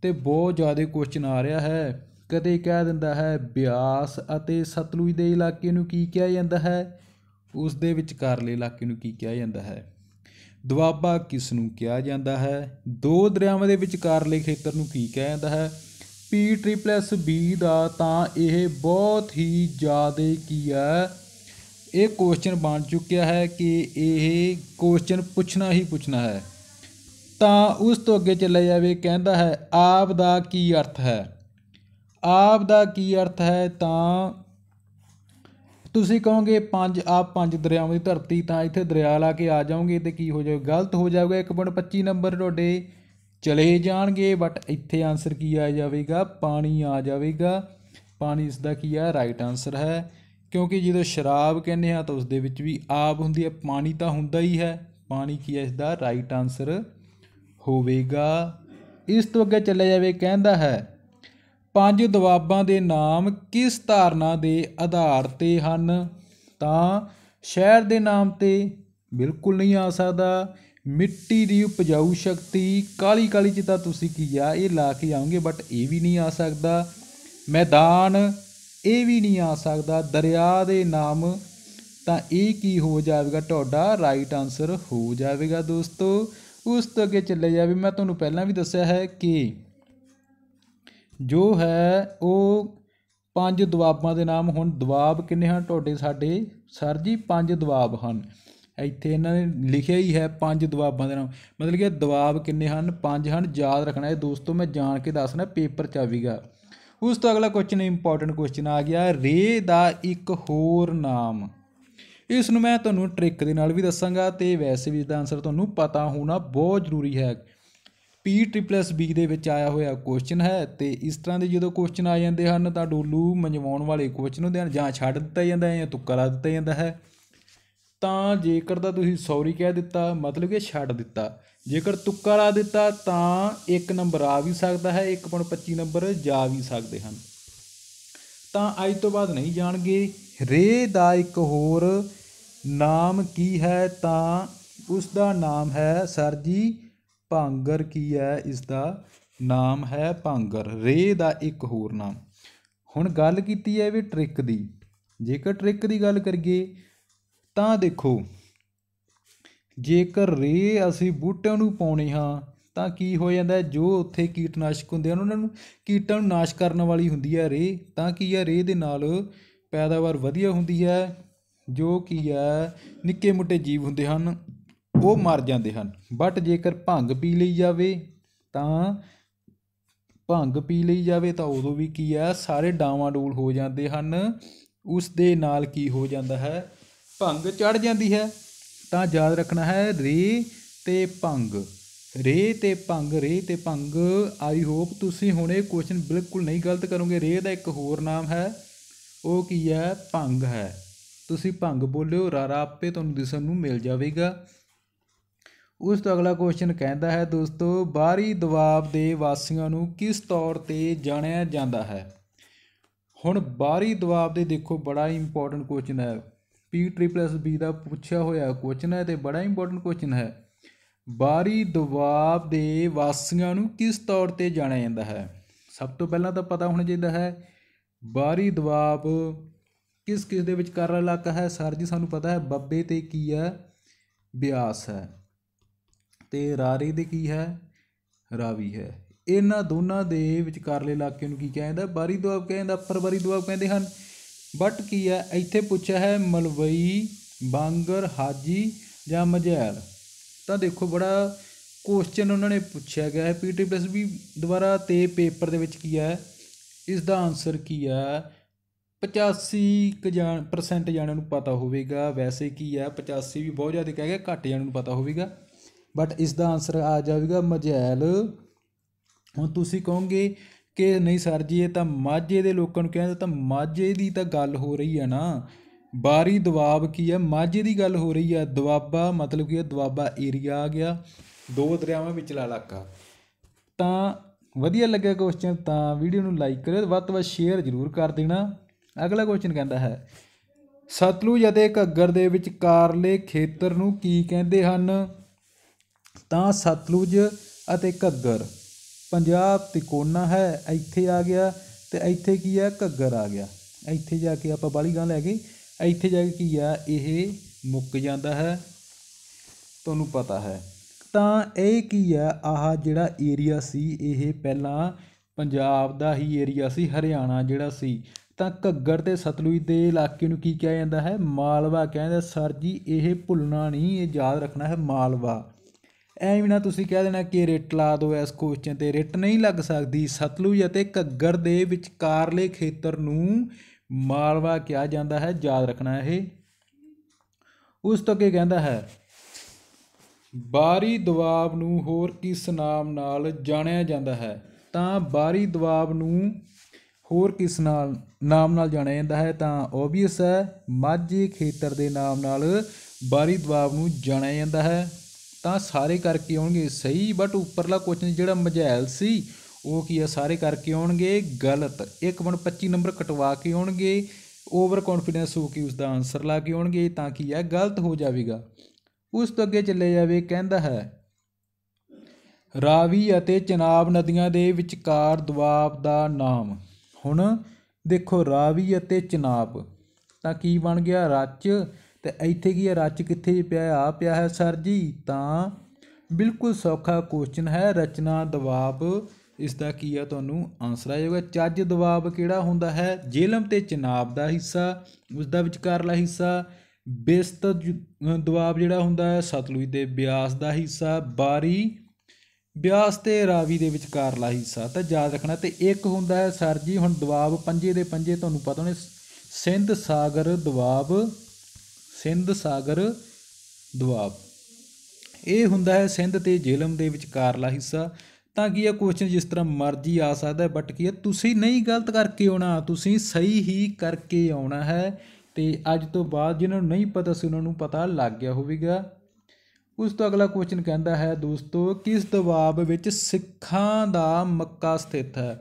ਤੇ ਬਹੁਤ ਜ਼ਿਆਦਾ ਕੁਐਸਚਨ ਆ ਰਿਹਾ ਹੈ ਕਦੇ ਕਹਿ ਦਿੰਦਾ ਹੈ ਬਿਆਸ ਅਤੇ ਸਤਲੁਜ ਦੇ ਇਲਾਕੇ ਨੂੰ ਕੀ ਕਿਹਾ ਜਾਂਦਾ ਹੈ ਉਸ ਦੇ ਵਿਚਕਾਰਲੇ ਇਲਾਕੇ ਨੂੰ ਕੀ ਕਿਹਾ ਜਾਂਦਾ ਹੈ ਦੁਆਬਾ ਕਿਸ ਨੂੰ ਕਿਹਾ ਜਾਂਦਾ ਹੈ ਦੋ ਦਰਿਆਵਾਂ ਦੇ ਵਿਚਕਾਰਲੇ ਖੇਤਰ ਨੂੰ ਕੀ ਕਿਹਾ ਜਾਂਦਾ ਹੈ P ਐਸ B ਦਾ ਤਾਂ ਇਹ ਬਹੁਤ ਹੀ ਜ਼ਿਆਦਾ ਕੀ ਹੈ ਇਹ ਕੁਐਸਚਨ ਬਣ ਚੁੱਕਿਆ ਹੈ ਕਿ ਇਹ ਕੁਐਸਚਨ ਪੁੱਛਣਾ ਹੀ ਪੁੱਛਣਾ ਹੈ ਤਾਂ ਉਸ ਤੋਂ ਅੱਗੇ ਚੱਲੇ ਜਾਵੇ ਕਹਿੰਦਾ ਹੈ ਆਪ ਦਾ ਕੀ ਅਰਥ ਹੈ ਆਪ ਦਾ ਕੀ ਅਰਥ ਹੈ ਤਾਂ ਤੁਸੀਂ ਕਹੋਗੇ ਪੰਜ ਆਪ ਪੰਜ ਦਰਿਆਵਾਂ ਦੀ ਧਰਤੀ ਤਾਂ ਇੱਥੇ ਦਰਿਆ ਲਾ ਕੇ ਆ ਜਾਓਗੇ ਤੇ ਕੀ ਹੋ ਜਾਊਗਾ ਗਲਤ ਹੋ ਜਾਊਗਾ 1.25 ਨੰਬਰ ਤੁਹਾਡੇ ਚਲੇ ਜਾਣਗੇ ਬਟ ਇੱਥੇ ਆਨਸਰ ਕੀ ਆ ਜਾਵੇਗਾ ਪਾਣੀ ਆ ਜਾਵੇਗਾ ਪਾਣੀ ਇਸ ਦਾ ਕੀ ਹੈ ਰਾਈਟ ਆਨਸਰ ਹੈ ਕਿਉਂਕਿ ਜਦੋਂ ਸ਼ਰਾਬ ਕਹਿੰਦੇ ਆ ਤਾਂ ਉਸ ਦੇ ਵਿੱਚ ਵੀ ਆਪ ਹੁੰਦੀ ਹੈ ਪਾਣੀ ਤਾਂ ਹੁੰਦਾ ਹੀ ਹੈ ਪਾਣੀ ਕੀ ਹੈ ਇਸ ਦਾ ਰਾਈਟ ਆਨਸਰ ਹੋਵੇਗਾ ਇਸ ਤੋਂ ਅੱਗੇ ਚੱਲਿਆ ਜਾਵੇ ਕਹਿੰਦਾ ਹੈ ਪੰਜ ਦਵਾਬਾਂ ਦੇ ਨਾਮ ਕਿਸ ਧਾਰਨਾ ਦੇ ਆਧਾਰ ਤੇ ਹਨ ਤਾਂ ਸ਼ਹਿਰ ਦੇ ਨਾਮ ਤੇ ਬਿਲਕੁਲ ਨਹੀਂ ਆ ਸਕਦਾ ਮਿੱਟੀ ਦੀ ਉਪਜਾਊ ਸ਼ਕਤੀ ਕਾਲੀ ਕਾਲੀ ਚ ਤਾਂ ਤੁਸੀਂ ਕੀ ਆ ਇਹ ਲਾ ਕੇ ਆਉਂਗੇ ਬਟ ਇਹ ਵੀ ਨਹੀਂ ਆ ਸਕਦਾ ਮੈਦਾਨ ਇਹ ਵੀ ਨਹੀਂ ਆ ਸਕਦਾ ਦਰਿਆ ਦੇ ਨਾਮ ਤਾਂ ਇਹ ਕੀ ਹੋ ਜਾਵੇਗਾ ਤੁਹਾਡਾ ਰਾਈਟ ਆਨਸਰ ਹੋ ਜਾਵੇਗਾ ਦੋਸਤੋ ਉਸ ਤੋਂ ਅੱਗੇ ਚੱਲੇ ਵੀ ਮੈਂ ਤੁਹਾਨੂੰ ਪਹਿਲਾਂ ਵੀ ਦੱਸਿਆ ਹੈ ਕਿ ਜੋ ਹੈ ਉਹ ਪੰਜ ਦਬਾਬਾਂ ਦੇ ਨਾਮ ਹੁਣ ਦਬਾਬ ਕਿੰਨੇ ਹਨ ਤੁਹਾਡੇ ਸਾਡੇ ਸਰ ਜੀ ਪੰਜ ਦਬਾਬ ਹਨ ਇੱਥੇ ਇਹਨਾਂ ਨੇ ਲਿਖਿਆ ਹੀ ਹੈ ਪੰਜ ਦਬਾਬਾਂ ਦੇ ਨਾਮ ਮਤਲਬ ਕਿ ਦਬਾਬ ਕਿੰਨੇ ਹਨ ਪੰਜ ਹਨ ਯਾਦ ਰੱਖਣਾ ਹੈ ਦੋਸਤੋ ਮੈਂ ਜਾਣ ਕੇ ਦੱਸਣਾ ਪੇਪਰ ਚ ਆਵੇਗਾ ਉਸ ਤੋਂ ਅਗਲਾ ਕੁਐਸਚਨ ਇੰਪੋਰਟੈਂਟ ਕੁਐਸਚਨ ਆ ਗਿਆ ਰੇ ਦਾ ਇੱਕ ਹੋਰ ਨਾਮ ਇਸ ਨੂੰ ਮੈਂ ਤੁਹਾਨੂੰ ਟ੍ਰਿਕ ਦੇ ਨਾਲ ਵੀ ਦੱਸਾਂਗਾ ਤੇ ਵੈਸੇ ਵੀ ਦਾ ਆਨਸਰ ਤੁਹਾਨੂੰ ਪਤਾ ਹੋਣਾ ਬਹੁਤ ਜ਼ਰੂਰੀ ਹੈ ਪੀ ਟ੍ਰਿਪਲਸ ਬੀ ਦੇ ਵਿੱਚ ਆਇਆ ਹੋਇਆ ਕੁਐਸਚਨ ਹੈ ਤੇ ਇਸ ਤਰ੍ਹਾਂ ਦੇ ਜਦੋਂ ਕੁਐਸਚਨ ਆ ਜਾਂਦੇ ਹਨ ਤਾਂ ਡੋਲੂ ਮੰਜਵਾਉਣ ਵਾਲੇ ਕੁਐਸਚਨ ਹੁੰਦੇ ਹਨ ਜਾਂ ਛੱਡ ਦਿੱਤਾ ਜਾਂਦਾ ਹੈ ਜਾਂ ਤੁੱਕਾ ਲਾ ਦਿੱਤਾ ਜਾਂਦਾ ਹੈ ਤਾਂ ਜੇਕਰ ਤਾਂ ਤੁਸੀਂ ਸੌਰੀ ਕਹਿ ਦਿੱਤਾ ਮਤਲਬ ਕਿ ਛੱਡ ਦਿੱਤਾ ਜੇਕਰ ਤੁੱਕਾ ਲਾ ਦਿੱਤਾ ਤਾਂ ਇੱਕ ਨੰਬਰ ਆ ਵੀ ਸਕਦਾ ਹੈ 1.25 ਨੰਬਰ ਜਾ ਵੀ ਸਕਦੇ ਹਨ ਤਾਂ ਅੱਜ ਤੋਂ ਬਾਅਦ ਨਹੀਂ ਜਾਣਗੇ ਰੇ ਦਾ ਇੱਕ ਹੋਰ ਨਾਮ ਕੀ ਹੈ ਤਾਂ ਉਸ ਦਾ ਨਾਮ ਹੈ ਸਰ ਜੀ ਭਾਂਗਰ ਕੀ ਹੈ ਇਸ ਦਾ ਨਾਮ ਹੈ ਭਾਂਗਰ ਰੇ ਦਾ ਇੱਕ ਹੋਰ ਨਾਮ ਹੁਣ ਗੱਲ ਕੀਤੀ ਹੈ ਵੀ ਟ੍ਰਿਕ ਦੀ ਜੇਕਰ ਟ੍ਰਿਕ ਦੀ ਗੱਲ ਕਰੀਏ ਤਾਂ ਦੇਖੋ ਜੇਕਰ ਰੇ ਅਸੀਂ ਬੂਟਿਆਂ ਨੂੰ ਪਾਉਣੇ ਹਾਂ ਤਾਂ ਕੀ ਹੋ ਜਾਂਦਾ ਜੋ ਉੱਥੇ ਕੀਟਨਾਸ਼ਕ ਹੁੰਦੇ ਹਨ ਉਹਨਾਂ ਨੂੰ ਕੀਟਾਂ ਨੂੰ ਨਾਸ਼ ਕਰਨ ਵਾਲੀ ਹੁੰਦੀ ਹੈ ਰੇ ਤਾਂ ਕੀ ਹੈ ਰੇ ਦੇ ਨਾਲ ਪੈਦਾਵਾਰ ਵਧੀਆ ਹੁੰਦੀ ਹੈ ਜੋ ਕੀ ਹੈ ਨਿੱਕੇ ਮੁੱਟੇ ਜੀਵ ਹੁੰਦੇ ਹਨ ਉਹ ਮਰ ਜਾਂਦੇ ਹਨ ਬਟ ਜੇਕਰ ਭੰਗ ਪੀ ਲਈ ਜਾਵੇ ਤਾਂ ਭੰਗ ਪੀ ਲਈ ਜਾਵੇ ਤਾਂ ਉਦੋਂ ਵੀ ਕੀ ਹੈ ਸਾਰੇ ਡੂਲ ਹੋ ਜਾਂਦੇ ਹਨ ਉਸ ਦੇ ਨਾਲ ਕੀ ਹੋ ਜਾਂਦਾ ਹੈ ਭੰਗ ਚੜ ਜਾਂਦੀ ਹੈ ਤਾਂ ਯਾਦ ਰੱਖਣਾ ਹੈ ਰੇ ਤੇ ਭੰਗ ਰੇ ਤੇ ਭੰਗ ਰੇ ਤੇ ਭੰਗ ਆਈ ਹੋਪ ਤੁਸੀਂ ਹੁਣ ਇਹ ਕੁਐਸਚਨ ਬਿਲਕੁਲ ਨਹੀਂ ਗਲਤ ਕਰੋਗੇ ਰੇ ਦਾ ਇੱਕ ਹੋਰ ਨਾਮ ਹੈ ਉਹ ਕੀ ਹੈ ਭੰਗ ਹੈ ਤੁਸੀਂ ਭੰਗ ਬੋਲਿਓ ਰਾਰਾ ਆਪੇ ਤੁਹਾਨੂੰ ਦਿਸਣ ਨੂੰ ਮਿਲ ਜਾਵੇਗਾ ਉਸ ਤੋਂ ਅਗਲਾ ਕੁਐਸਚਨ ਕਹਿੰਦਾ ਹੈ ਦੋਸਤੋ ਬਾਹਰੀ ਦਬਾਅ ਦੇ ਵਾਸੀਆਂ ਨੂੰ ਕਿਸ ਤੌਰ ਤੇ ਜਾਣਿਆ ਜਾਂਦਾ ਹੈ ਹੁਣ ਬਾਹਰੀ ਦਬਾਅ ਦੇ ਦੇਖੋ ਬੜਾ ਇੰਪੋਰਟੈਂਟ ਕੁਐਸਚਨ ਹੈ ਪੀ ਟ੍ਰਿਪਲ ਐਸ ਬੀ ਦਾ ਪੁੱਛਿਆ ਹੋਇਆ ਕੁਐਸਚਨ ਹੈ ਤੇ ਬੜਾ ਇੰਪੋਰਟੈਂਟ ਕੁਐਸਚਨ ਹੈ ਬਾਹਰੀ ਦਬਾਅ ਦੇ ਵਾਸੀਆਂ ਨੂੰ ਕਿਸ ਤੌਰ ਤੇ ਜਾਣਿਆ ਜਾਂਦਾ ਹੈ ਸਭ ਤੋਂ ਪਹਿਲਾਂ ਤਾਂ ਪਤਾ ਹੋਣਾ ਚਾਹੀਦਾ ਹੈ ਬਾਰੀ ਦਵਾਬ ਕਿਸ ਕਿਸ ਦੇ ਵਿੱਚ ਕਰ ਇਲਾਕਾ ਹੈ ਸਰ ਜੀ ਸਾਨੂੰ ਪਤਾ ਹੈ ਬੱਬੇ ਤੇ ਕੀ ਹੈ ਬਿਆਸ ਹੈ ਤੇ ਰਾਰੀ ਦੇ ਕੀ ਹੈ ਰਾਵੀ ਹੈ ਇਹਨਾਂ ਦੋਨਾਂ ਦੇ ਵਿਚਕਾਰਲੇ ਇਲਾਕੇ ਨੂੰ ਕੀ ਕਿਹਾ ਜਾਂਦਾ ਦਵਾਬ ਦਬਾਅ ਕਹਿੰਦਾ ਅੱਪਰ ਬਾਰੀ ਦਵਾਬ ਕਹਿੰਦੇ ਹਨ ਬਟ ਕੀ ਹੈ ਇੱਥੇ ਪੁੱਛਿਆ ਹੈ ਮਲਵਈ ਬਾਂਗਰ ਹਾਜੀ ਜਾਂ ਮਜੈਲ ਤਾਂ ਦੇਖੋ ਬੜਾ ਕੁਐਸਚਨ ਉਹਨਾਂ ਨੇ ਪੁੱਛਿਆ ਗਿਆ ਹੈ ਪੀਟੀ ਪਲੱਸ ਵੀ ਦੁਬਾਰਾ ਤੇ ਪੇਪਰ ਦੇ ਵਿੱਚ ਕੀ ਹੈ ਇਸ ਦਾ ਆਨਸਰ ਕੀ ਆ 85% ਜਾਣਿਆਂ ਨੂੰ ਪਤਾ ਹੋਵੇਗਾ ਵੈਸੇ ਕੀ ਆ 85 ਵੀ ਬਹੁਤ ਜ਼ਿਆਦਾ ਕਹਿ ਗਿਆ ਘੱਟ ਜਾਣਿਆਂ ਨੂੰ ਪਤਾ ਹੋਵੇਗਾ ਬਟ ਇਸ ਦਾ ਆਨਸਰ ਆ ਜਾਵੇਗਾ ਮਜੈਲ ਹੁਣ ਤੁਸੀਂ ਕਹੋਗੇ ਕਿ ਨਹੀਂ ਸਰ ਜੀ ਇਹ ਤਾਂ ਮਾਝੇ ਦੇ ਲੋਕਾਂ ਨੂੰ ਕਹਿੰਦੇ ਤਾਂ ਮਾਝੇ ਦੀ ਤਾਂ ਗੱਲ ਹੋ ਰਹੀ ਆ ਨਾ ਬਾਰੀ ਦਵਾਬ ਕੀ ਹੈ ਮਾਝੇ ਦੀ ਗੱਲ ਹੋ ਰਹੀ ਆ ਦਵਾਬਾ ਮਤਲਬ ਕੀ ਹੈ ਦਵਾਬਾ ਏਰੀਆ ਆ ਗਿਆ ਦੋ ਦਰਿਆਵਾਂ ਵਿਚਲਾ ਇਲਾਕਾ ਤਾਂ ਵਧੀਆ ਲੱਗਿਆ ਕੁਐਸਚਨ ਤਾਂ ਵੀਡੀਓ ਨੂੰ ਲਾਈਕ ਕਰਿਓ ਤੇ ਵੱਧ ਤੋਂ ਵੱਧ ਸ਼ੇਅਰ ਜ਼ਰੂਰ ਕਰ ਦੇਣਾ ਅਗਲਾ ਕੁਐਸਚਨ ਕਹਿੰਦਾ ਹੈ ਸਤਲੁਜ ਅਤੇ ਘੱਗਰ ਦੇ ਵਿਚਕਾਰਲੇ ਖੇਤਰ ਨੂੰ ਕੀ ਕਹਿੰਦੇ ਹਨ ਤਾਂ ਸਤਲੁਜ ਅਤੇ ਘੱਗਰ ਪੰਜਾਬ ਤਿਕੋਨਾ ਹੈ ਇੱਥੇ ਆ ਗਿਆ ਤੇ ਇੱਥੇ ਕੀ ਹੈ ਘੱਗਰ ਆ ਗਿਆ ਇੱਥੇ ਜਾ ਕੇ ਆਪਾਂ ਬਾਲੀ ਗਾਂ ਲੈ ਗਏ ਇੱਥੇ ਜਾ ਕੇ ਕੀ ਆ ਇਹ ਮੁੱਕ ਜਾਂਦਾ ਹੈ ਤੁਹਾਨੂੰ ਪਤਾ ਹੈ ਤਾਂ ਇਹ ਕੀ ਆ ਆਹ ਜਿਹੜਾ ਏਰੀਆ ਸੀ ਇਹ ਪਹਿਲਾਂ ਪੰਜਾਬ ਦਾ ਹੀ ਏਰੀਆ ਸੀ ਹਰਿਆਣਾ ਜਿਹੜਾ ਸੀ ਤਾਂ ਘੱਗਰ ਤੇ ਸਤਲੁਜ ਦੇ ਇਲਾਕੇ ਨੂੰ ਕੀ ਕਿਹਾ ਜਾਂਦਾ ਹੈ ਮਾਲਵਾ ਕਹਿੰਦਾ ਸਰ ਜੀ ਇਹ ਭੁੱਲਣਾ ਨਹੀਂ ਇਹ ਯਾਦ ਰੱਖਣਾ ਹੈ ਮਾਲਵਾ ਐਵੇਂ ਨਾ ਤੁਸੀਂ ਕਹਿ ਦੇਣਾ ਕਿ ਰਿੱਟ ਲਾ ਦਿਓ ਇਸ ਕੁਐਸਚਨ ਤੇ ਰਿੱਟ ਨਹੀਂ ਲੱਗ ਸਕਦੀ ਸਤਲੁਜ ਅਤੇ ਘੱਗਰ ਦੇ ਵਿਚਕਾਰਲੇ ਖੇਤਰ ਨੂੰ ਮਾਲਵਾ ਕਿਹਾ ਜਾਂਦਾ ਹੈ ਯਾਦ ਰੱਖਣਾ ਇਹ ਉਸ ਤੋਂ ਅੱਗੇ ਕਹਿੰਦਾ ਹੈ ਬਾਰੀ ਦਵਾਬ ਨੂੰ ਹੋਰ ਕਿਸ ਨਾਮ ਨਾਲ ਜਾਣਿਆ ਜਾਂਦਾ ਹੈ ਤਾਂ ਬਾਰੀ ਦਵਾਬ ਨੂੰ ਹੋਰ ਕਿਸ ਨਾਲ ਨਾਮ ਨਾਲ ਜਾਣਿਆ ਜਾਂਦਾ ਹੈ ਤਾਂ ਓਬਵੀਅਸ ਹੈ ਮਾਝੇ ਖੇਤਰ ਦੇ ਨਾਮ ਨਾਲ ਬਾਰੀ ਦਵਾਬ ਨੂੰ ਜਾਣਿਆ ਜਾਂਦਾ ਹੈ ਤਾਂ ਸਾਰੇ ਕਰਕੇ ਆਉਣਗੇ ਸਹੀ ਬਟ ਉੱਪਰਲਾ ਕੁਐਸਚਨ ਜਿਹੜਾ ਮਝੈਲ ਸੀ ਉਹ ਕੀ ਹੈ ਸਾਰੇ ਕਰਕੇ ਆਉਣਗੇ ਗਲਤ 1.25 ਨੰਬਰ ਕਟਵਾ ਕੇ ਆਉਣਗੇ ਓਵਰ ਕੌਨਫੀਡੈਂਸ ਹੋ ਕੇ ਉਸ ਦਾ ਆਨਸਰ ਲਾ ਕੇ ਆਉਣਗੇ ਤਾਂ ਕੀ ਇਹ ਗਲਤ ਹੋ ਜਾਵੇਗਾ ਉਸ ਤੋਂ ਅੱਗੇ ਚੱਲੇ ਜਾਵੇ ਕਹਿੰਦਾ ਹੈ ਰਾਵੀ ਅਤੇ ਚਨਾਬ ਨਦੀਆਂ ਦੇ ਵਿਚਕਾਰ ਦੁਆਬ ਦਾ ਨਾਮ ਹੁਣ ਦੇਖੋ ਰਾਵੀ ਅਤੇ ਚਨਾਬ ਤਾਂ ਕੀ ਬਣ ਗਿਆ ਰਚ ਤੇ ਇੱਥੇ ਕੀ ਹੈ ਰਚ ਕਿੱਥੇ ਪਿਆ ਆ ਪਿਆ ਹੈ ਸਰ ਜੀ ਤਾਂ ਬਿਲਕੁਲ ਸੌਖਾ ਕੁਐਸਚਨ ਹੈ ਰਚਨਾ ਦਵਾਬ ਇਸ ਦਾ ਕੀ ਆ ਤੁਹਾਨੂੰ ਆਨਸਰ ਆਏਗਾ ਚੱਜ ਦਵਾਬ ਕਿਹੜਾ ਹੁੰਦਾ ਹੈ ਜੇਲਮ ਤੇ ਚਨਾਬ ਦਾ ਹਿੱਸਾ ਉਸ ਦਾ ਵਿਚਕਾਰਲਾ ਹਿੱਸਾ ਬਿਸਤ ਦੁਆਬ ਜਿਹੜਾ ਹੁੰਦਾ ਹੈ ਸਤਲੁਜ ਦੇ ਬਿਆਸ ਦਾ ਹਿੱਸਾ ਬਾਰੀ ਬਿਆਸ ਤੇ ਰਾਵੀ ਦੇ ਵਿਚਕਾਰਲਾ ਹਿੱਸਾ ਤਾਂ ਯਾਦ ਰੱਖਣਾ ਤੇ ਇੱਕ ਹੁੰਦਾ ਹੈ ਸਰ ਜੀ ਹੁਣ ਦੁਆਬ ਪੰਜੇ ਦੇ ਪੰਜੇ ਤੁਹਾਨੂੰ ਪਤਾ ਹੋਣੇ ਸਿੰਧ ਸਾਗਰ ਦੁਆਬ ਸਿੰਧ ਸਾਗਰ ਦੁਆਬ ਇਹ ਹੁੰਦਾ ਹੈ ਸਿੰਧ ਤੇ ਜੇਲਮ ਦੇ ਵਿਚਕਾਰਲਾ ਹਿੱਸਾ ਤਾਂ ਕੀ ਇਹ ਕੁਐਸਚਨ ਜਿਸ ਤਰ੍ਹਾਂ ਮਰਜ਼ੀ ਆ ਸਕਦਾ ਹੈ ਬਟ ਕੀ ਤੁਸੀਂ ਨਹੀਂ ਗਲਤ ਕਰਕੇ ਆਉਣਾ ਤੁਸੀਂ ਸਹੀ ਹੀ ਕਰਕੇ ਆਉਣਾ ਹੈ ਤੇ ਅੱਜ ਤੋਂ ਬਾਅਦ ਜਿਨ੍ਹਾਂ ਨੂੰ ਨਹੀਂ ਪਤਾ ਸੀ ਉਹਨਾਂ ਨੂੰ ਪਤਾ ਲੱਗ ਗਿਆ ਹੋਵੇਗਾ ਉਸ ਤੋਂ ਅਗਲਾ ਕੁਐਸਚਨ ਕਹਿੰਦਾ ਹੈ ਦੋਸਤੋ ਕਿਸ ਦਬਾਬ ਵਿੱਚ ਸਿੱਖਾਂ ਦਾ ਮੱਕਾ ਸਥਿਤ ਹੈ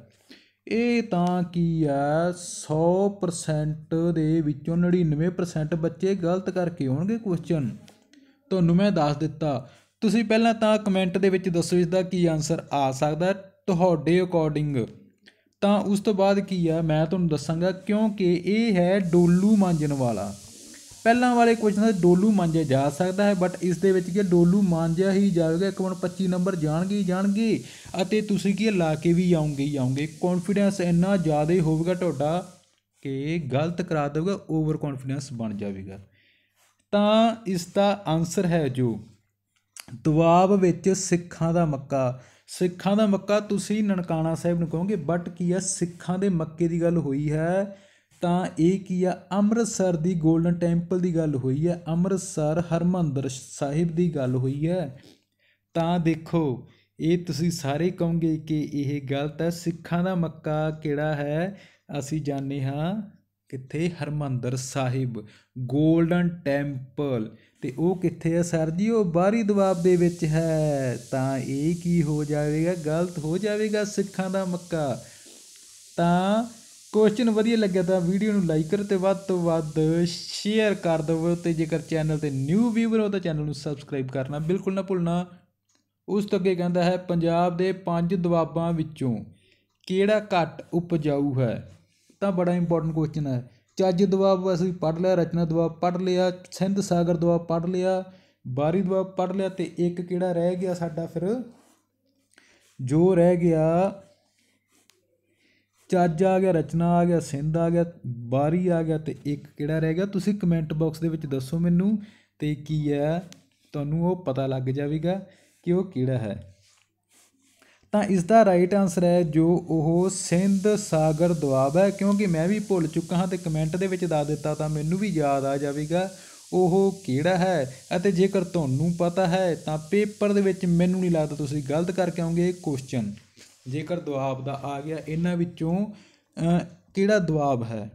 ਇਹ ਤਾਂ ਕੀ ਹੈ 100% ਦੇ ਵਿੱਚੋਂ 99% ਬੱਚੇ ਗਲਤ ਕਰਕੇ ਹੋਣਗੇ ਕੁਐਸਚਨ ਤੁਹਾਨੂੰ ਮੈਂ ਦੱਸ ਦਿੱਤਾ ਤੁਸੀਂ ਪਹਿਲਾਂ ਤਾਂ ਕਮੈਂਟ ਦੇ ਵਿੱਚ ਦੱਸੋ ਇਸ ਦਾ ਕੀ ਆਨਸਰ ਆ ਸਕਦਾ ਤੁਹਾਡੇ ਅਕੋਰਡਿੰਗ ਤਾਂ ਉਸ ਤੋਂ ਬਾਅਦ ਕੀ ਆ ਮੈਂ ਤੁਹਾਨੂੰ ਦੱਸਾਂਗਾ ਕਿਉਂਕਿ ਇਹ ਹੈ ਡੋਲੂ ਮਾਂਜਣ ਵਾਲਾ ਪਹਿਲਾਂ ਵਾਲੇ ਕੁਐਸਚਨ ਦਾ ਡੋਲੂ ਮਾਂਜਿਆ ਜਾ ਸਕਦਾ ਹੈ ਬਟ ਇਸ ਦੇ ਵਿੱਚ ਕੀ ਡੋਲੂ ਮਾਂਜਿਆ ਹੀ ਜਾਵੇਗਾ 125 ਨੰਬਰ ਜਾਣਗੇ ਹੀ ਜਾਣਗੇ ਅਤੇ ਤੁਸੀਂ ਕੀ ਲਾ ਕੇ ਵੀ ਆਉਂਗੇ ਹੀ ਆਉਂਗੇ ਕੌਨਫੀਡੈਂਸ ਇੰਨਾ ਜ਼ਿਆਦਾ ਹੋਵੇਗਾ ਤੁਹਾਡਾ ਕਿ ਗਲਤ ਕਰਾ ਦੇਵੇਗਾ ਓਵਰ ਕੌਨਫੀਡੈਂਸ ਬਣ ਜਾਵੇਗਾ ਤਾਂ ਇਸ ਦਾ ਆਨਸਰ ਹੈ ਜੋ ਦਵਾਬ ਵਿੱਚ ਸਿੱਖਾਂ ਦਾ ਮੱਕਾ ਸਿੱਖਾਂ ਦਾ ਮੱਕਾ ਤੁਸੀਂ ਨਨਕਾਣਾ ਸਾਹਿਬ ਨੂੰ ਕਹੋਗੇ ਬਟ ਕੀ ਆ ਸਿੱਖਾਂ ਦੇ ਮੱਕੇ ਦੀ ਗੱਲ ਹੋਈ ਹੈ ਤਾਂ ਇਹ ਕੀ ਆ ਅੰਮ੍ਰਿਤਸਰ ਦੀ 골ਡਨ ਟੈਂਪਲ ਦੀ ਗੱਲ ਹੋਈ ਹੈ ਅੰਮ੍ਰਿਤਸਰ ਹਰਮੰਦਰ ਸਾਹਿਬ ਦੀ ਗੱਲ ਹੋਈ ਹੈ ਤਾਂ ਦੇਖੋ ਇਹ ਤੁਸੀਂ ਸਾਰੇ ਕਹੋਗੇ ਕਿ ਇਹ ਗਲਤ ਹੈ ਸਿੱਖਾਂ ਦਾ ਮੱਕਾ ਕਿਹੜਾ ਹੈ ਅਸੀਂ ਜਾਣੇ ਹਾਂ ਕਿੱਥੇ ਹਰਮੰਦਰ ਸਾਹਿਬ 골ਡਨ ਟੈਂਪਲ ਤੇ ਉਹ ਕਿੱਥੇ ਆ ਸਰ ਜੀ ਉਹ ਬਾਹਰੀ ਦਬਾਬ ਦੇ ਵਿੱਚ ਹੈ ਤਾਂ ਇਹ ਕੀ ਹੋ ਜਾਵੇਗਾ ਗਲਤ ਹੋ ਜਾਵੇਗਾ ਸਿੱਖਾਂ ਦਾ ਮੱਕਾ ਤਾਂ ਕੁਐਸਚਨ ਵਧੀਆ ਲੱਗਿਆ ਤਾਂ ਵੀਡੀਓ ਨੂੰ ਲਾਈਕ ਕਰੋ ਤੇ ਵੱਧ ਤੋਂ ਵੱਧ ਸ਼ੇਅਰ ਕਰ ਦਿਓ ਤੇ ਜੇਕਰ ਚੈਨਲ ਤੇ ਨਿਊ ਵੀਵਰ ਹੋ ਤਾਂ ਚੈਨਲ ਨੂੰ ਸਬਸਕ੍ਰਾਈਬ ਕਰਨਾ ਬਿਲਕੁਲ ਨਾ ਭੁੱਲਣਾ ਉਸ ਤੋਂ ਅੱਗੇ ਕਹਿੰਦਾ ਹੈ ਪੰਜਾਬ ਦੇ ਪੰਜ ਦਬਾਬਾਂ ਵਿੱਚੋਂ ਕਿਹੜਾ ਘੱਟ ਉਪਜਾਊ ਹੈ ਤਾਂ ਬੜਾ ਇੰਪੋਰਟੈਂਟ ਕੁਐਸਚਨ ਹੈ ਚੱਜ ਦਵਾਬ ਅਸੀਂ ਪੜ ਲਿਆ ਰਚਨਾ ਦਵਾਬ ਪੜ ਲਿਆ ਸਿੰਧ ਸਾਗਰ ਦਵਾਬ ਪੜ ਲਿਆ ਬਾਰੀ ਦਵਾਬ ਪੜ ਲਿਆ ਤੇ ਇੱਕ ਕਿਹੜਾ ਰਹਿ ਗਿਆ ਸਾਡਾ ਫਿਰ ਜੋ ਰਹਿ ਗਿਆ ਚੱਜ ਆ ਗਿਆ ਰਚਨਾ ਆ ਗਿਆ ਸਿੰਧ ਆ ਗਿਆ ਬਾਰੀ ਆ ਗਿਆ ਤੇ ਇੱਕ ਕਿਹੜਾ ਰਹਿ ਗਿਆ ਤੁਸੀਂ ਕਮੈਂਟ ਬਾਕਸ ਦੇ ਵਿੱਚ ਦੱਸੋ ਮੈਨੂੰ ਤੇ ਕੀ ਹੈ ਤੁਹਾਨੂੰ ਉਹ ਪਤਾ ਲੱਗ ਜਾਵੇਗਾ ਕਿ ਉਹ ਕਿਹੜਾ ਹੈ ਤਾਂ ਇਸ ਦਾ ਰਾਈਟ ਆਨਸਰ ਹੈ ਜੋ ਉਹ ਸਿੰਧ ਸਾਗਰ ਦੁਆਬ ਹੈ ਕਿਉਂਕਿ ਮੈਂ ਵੀ ਭੁੱਲ ਚੁੱਕਾ ਹਾਂ ਤੇ ਕਮੈਂਟ ਦੇ ਵਿੱਚ ਦੱਸ ਦਿੱਤਾ ਤਾਂ ਮੈਨੂੰ ਵੀ ਯਾਦ ਆ ਜਾਵੇਗਾ ਉਹ ਕਿਹੜਾ ਹੈ ਅਤੇ ਜੇਕਰ ਤੁਹਾਨੂੰ ਪਤਾ ਹੈ ਤਾਂ ਪੇਪਰ ਦੇ ਵਿੱਚ ਮੈਨੂੰ ਨਹੀਂ ਲੱਗਦਾ ਤੁਸੀਂ ਗਲਤ ਕਰਕੇ ਆਉਂਗੇ ਕੁਐਸਚਨ ਜੇਕਰ ਦੁਆਬ ਦਾ ਆ ਗਿਆ ਇਹਨਾਂ ਵਿੱਚੋਂ ਕਿਹੜਾ ਦੁਆਬ ਹੈ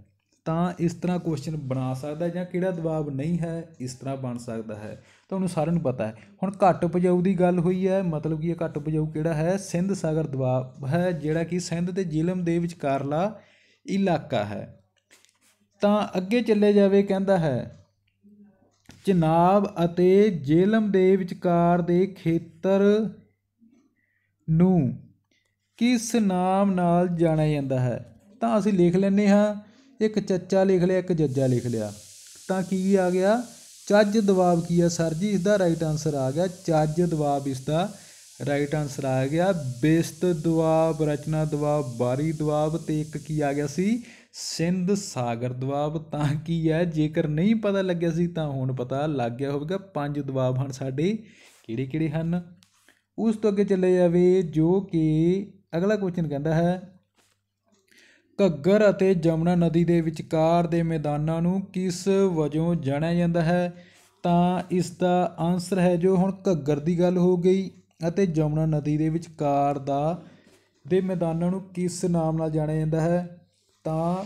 ਤਾਂ ਇਸ ਤਰ੍ਹਾਂ ਕੁਐਸਚਨ ਬਣਾ ਸਕਦਾ ਜਾਂ ਕਿਹੜਾ ਦੁਆਬ ਨਹੀਂ ਹੈ ਇਸ ਤਰ੍ਹਾਂ ਬਣ ਸਕਦਾ ਹੈ ਤੁਹਾਨੂੰ ਸਾਰਿਆਂ ਨੂੰ ਪਤਾ ਹੈ ਹੁਣ ਘੱਟ ਉਪਜਾਊ ਦੀ ਗੱਲ ਹੋਈ ਹੈ ਮਤਲਬ ਕਿ ਇਹ ਘੱਟ ਉਪਜਾਊ ਕਿਹੜਾ ਹੈ ਸਿੰਧ ਸਾਗਰ ਦਬਾਅ ਹੈ ਜਿਹੜਾ ਕਿ ਸਿੰਧ ਤੇ ਜ਼ਿਲਮ ਦੇ ਵਿਚਕਾਰਲਾ ਇਲਾਕਾ ਹੈ ਤਾਂ ਅੱਗੇ ਚੱਲੇ ਜਾਵੇ ਕਹਿੰਦਾ ਹੈ ਚਨਾਬ ਅਤੇ ਜੇਲਮ ਦੇ ਵਿਚਕਾਰ ਦੇ ਖੇਤਰ ਨੂੰ ਕਿਸ ਨਾਮ ਨਾਲ ਜਾਣਿਆ ਜਾਂਦਾ ਹੈ ਤਾਂ ਅਸੀਂ ਲਿਖ ਲੈਨੇ ਹਾਂ ਇੱਕ ਚੱਚਾ ਲਿਖ ਲਿਆ ਇੱਕ ਜੱਜਾ ਲਿਖ ਲਿਆ ਤਾਂ ਕੀ ਆ ਗਿਆ ਚੱਜ ਦਬਾਬ ਕੀ ਆ ਸਰ ਜੀ ਇਸ ਦਾ ਰਾਈਟ ਆਨਸਰ ਆ ਗਿਆ ਚੱਜ ਦਬਾਬ ਇਸ ਦਾ ਰਾਈਟ ਆਨਸਰ ਆ ਗਿਆ ਬੇਸਤ ਦਬਾਬ ਰਚਨਾ ਦਬਾਬ ਬਾਰੀ ਦਬਾਬ ਤੇ ਇੱਕ ਕੀ ਆ ਗਿਆ ਸੀ ਸਿੰਧ ਸਾਗਰ ਦਬਾਬ ਤਾਂ ਕੀ ਹੈ ਜੇਕਰ ਨਹੀਂ ਪਤਾ ਲੱਗਿਆ ਸੀ ਤਾਂ ਹੁਣ ਪਤਾ ਲੱਗ ਗਿਆ ਹੋਵੇਗਾ ਪੰਜ ਦਬਾਬ ਹਨ ਸਾਡੇ ਕਿਹੜੇ ਕਿਹੜੇ ਹਨ ਉਸ ਤੋਂ ਅੱਗੇ ਚੱਲੇ ਜਾਵੇ ਜੋ ਕਿ ਅਗਲਾ ਕੁਐਸਚਨ ਕਹਿੰਦਾ ਹੈ ਘੱਗਰ ਅਤੇ ਜਮਨਾ ਨਦੀ ਦੇ ਵਿਚਕਾਰ ਦੇ ਮੈਦਾਨਾਂ ਨੂੰ ਕਿਸ ਵਜੋਂ ਜਾਣਿਆ ਜਾਂਦਾ ਹੈ ਤਾਂ ਇਸ ਦਾ ਆਨਸਰ ਹੈ ਜੋ ਹੁਣ ਘੱਗਰ ਦੀ ਗੱਲ ਹੋ ਗਈ ਅਤੇ ਜਮਨਾ ਨਦੀ ਦੇ ਵਿਚਕਾਰ ਦਾ ਦੇ ਮੈਦਾਨਾਂ ਨੂੰ ਕਿਸ ਨਾਮ ਨਾਲ ਜਾਣਿਆ ਜਾਂਦਾ ਹੈ ਤਾਂ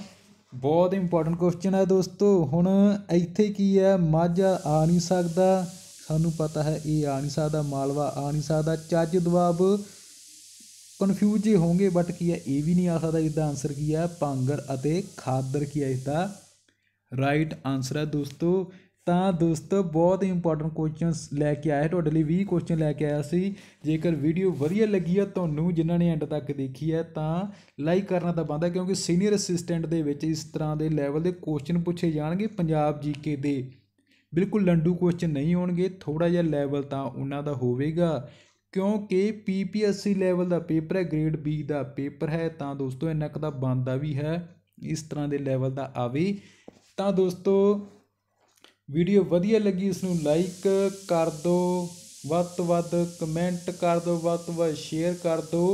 ਬਹੁਤ ਇੰਪੋਰਟੈਂਟ ਕੁਐਸਚਨ ਹੈ ਦੋਸਤੋ ਹੁਣ ਇੱਥੇ ਕੀ ਹੈ ਮਾਝਾ ਆ ਨਹੀਂ ਸਕਦਾ ਸਾਨੂੰ ਪਤਾ ਹੈ ਇਹ ਆ ਨਹੀਂ ਸਕਦਾ ਮਾਲਵਾ ਆ ਨਹੀਂ ਸਕਦਾ ਚੱਜ ਦੁਆਬ ਕਨਫਿਊਜ਼ ਜੇ ਹੋਵੋਗੇ ਬਟ ਕੀ ਹੈ ਇਹ ਵੀ ਨਹੀਂ ਆ ਸਕਦਾ ਇਸਦਾ ਆਨਸਰ ਕੀ ਹੈ ਪਾਂਗਰ ਅਤੇ ਖਾਦਰ ਕੀ ਹੈ ਇਸਦਾ ਰਾਈਟ ਆਨਸਰ ਹੈ ਦੋਸਤੋ ਤਾਂ ਦੋਸਤੋ ਬਹੁਤ ਇੰਪੋਰਟੈਂਟ ਕੁਐਸਚਨਸ ਲੈ ਕੇ ਆਇਆ ਤੁਹਾਡੇ ਲਈ 20 ਕੁਐਸਚਨ ਲੈ ਕੇ ਆਇਆ ਸੀ ਜੇਕਰ ਵੀਡੀਓ ਵਧੀਆ ਲੱਗੀ ਆ ਤੁਹਾਨੂੰ ਜਿਨ੍ਹਾਂ ਨੇ ਐਂਡ ਤੱਕ ਦੇਖੀ ਹੈ ਤਾਂ ਲਾਈਕ ਕਰਨਾ ਤਾਂ ਬੰਦਾ ਕਿਉਂਕਿ ਸੀਨੀਅਰ ਅਸਿਸਟੈਂਟ ਦੇ ਵਿੱਚ ਇਸ ਤਰ੍ਹਾਂ ਦੇ ਲੈਵਲ ਦੇ ਕੁਐਸਚਨ ਪੁੱਛੇ ਜਾਣਗੇ ਪੰਜਾਬ ਜੀਕੇ ਦੇ ਬਿਲਕੁਲ ਲੰਡੂ ਕੁਐਸਚਨ ਨਹੀਂ ਹੋਣਗੇ ਥੋੜਾ ਜਿਹਾ ਲੈਵਲ ਤਾਂ ਉਹਨਾਂ ਦਾ ਹੋਵੇਗਾ ਕਿਉਂਕਿ ਪੀਪੀਐਸਸੀ ਲੈਵਲ ਦਾ ਪੇਪਰ ਹੈ ਗ੍ਰੇਡ ਬੀ ਦਾ ਪੇਪਰ ਹੈ ਤਾਂ ਦੋਸਤੋ ਇੰਨਾ ਕੁ ਤਾਂ ਬਣਦਾ ਵੀ ਹੈ ਇਸ ਤਰ੍ਹਾਂ ਦੇ ਲੈਵਲ ਦਾ ਆਵੇ ਤਾਂ ਦੋਸਤੋ ਵੀਡੀਓ ਵਧੀਆ ਲੱਗੀ ਇਸ ਨੂੰ ਲਾਈਕ ਕਰ ਦਿਓ ਵੱਧ ਤੋਂ ਵੱਧ ਕਮੈਂਟ ਕਰ ਦਿਓ ਵੱਧ ਤੋਂ ਵੱਧ ਸ਼ੇਅਰ ਕਰ ਦਿਓ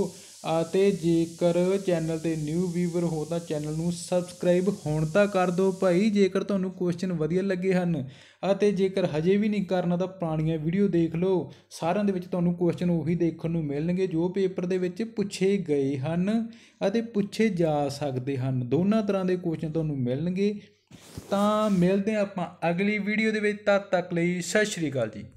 ਅਤੇ ਜੇਕਰ ਚੈਨਲ 'ਤੇ ਨਿਊ ਵੀਵਰ ਹੋ ਤਾਂ ਚੈਨਲ ਨੂੰ ਸਬਸਕ੍ਰਾਈਬ ਹੁਣ ਤਾਂ ਕਰ ਦਿਓ ਭਾਈ ਜੇਕਰ ਤੁਹਾਨੂੰ ਕੁਐਸਚਨ ਵਧੀਆ ਲੱਗੇ ਹਨ ਅਤੇ ਜੇਕਰ ਹਜੇ ਵੀ ਨਹੀਂ ਕਰਨਾ ਤਾਂ ਪੁਰਾਣੀਆਂ ਵੀਡੀਓ ਦੇਖ ਲਓ ਸਾਰਿਆਂ ਦੇ ਵਿੱਚ ਤੁਹਾਨੂੰ ਕੁਐਸਚਨ ਉਹੀ ਦੇਖਣ ਨੂੰ ਮਿਲਣਗੇ ਜੋ ਪੇਪਰ ਦੇ ਵਿੱਚ ਪੁੱਛੇ ਗਏ ਹਨ ਅਤੇ ਪੁੱਛੇ ਜਾ ਸਕਦੇ ਹਨ ਦੋਨਾਂ ਤਰ੍ਹਾਂ ਦੇ ਕੁਐਸਚਨ ਤੁਹਾਨੂੰ ਮਿਲਣਗੇ ਤਾਂ ਮਿਲਦੇ ਆਪਾਂ ਅਗਲੀ ਵੀਡੀਓ ਦੇ ਵਿੱਚ ਤਦ ਤੱਕ ਲਈ ਸਤਿ ਸ਼੍ਰੀ ਅਕਾਲ ਜੀ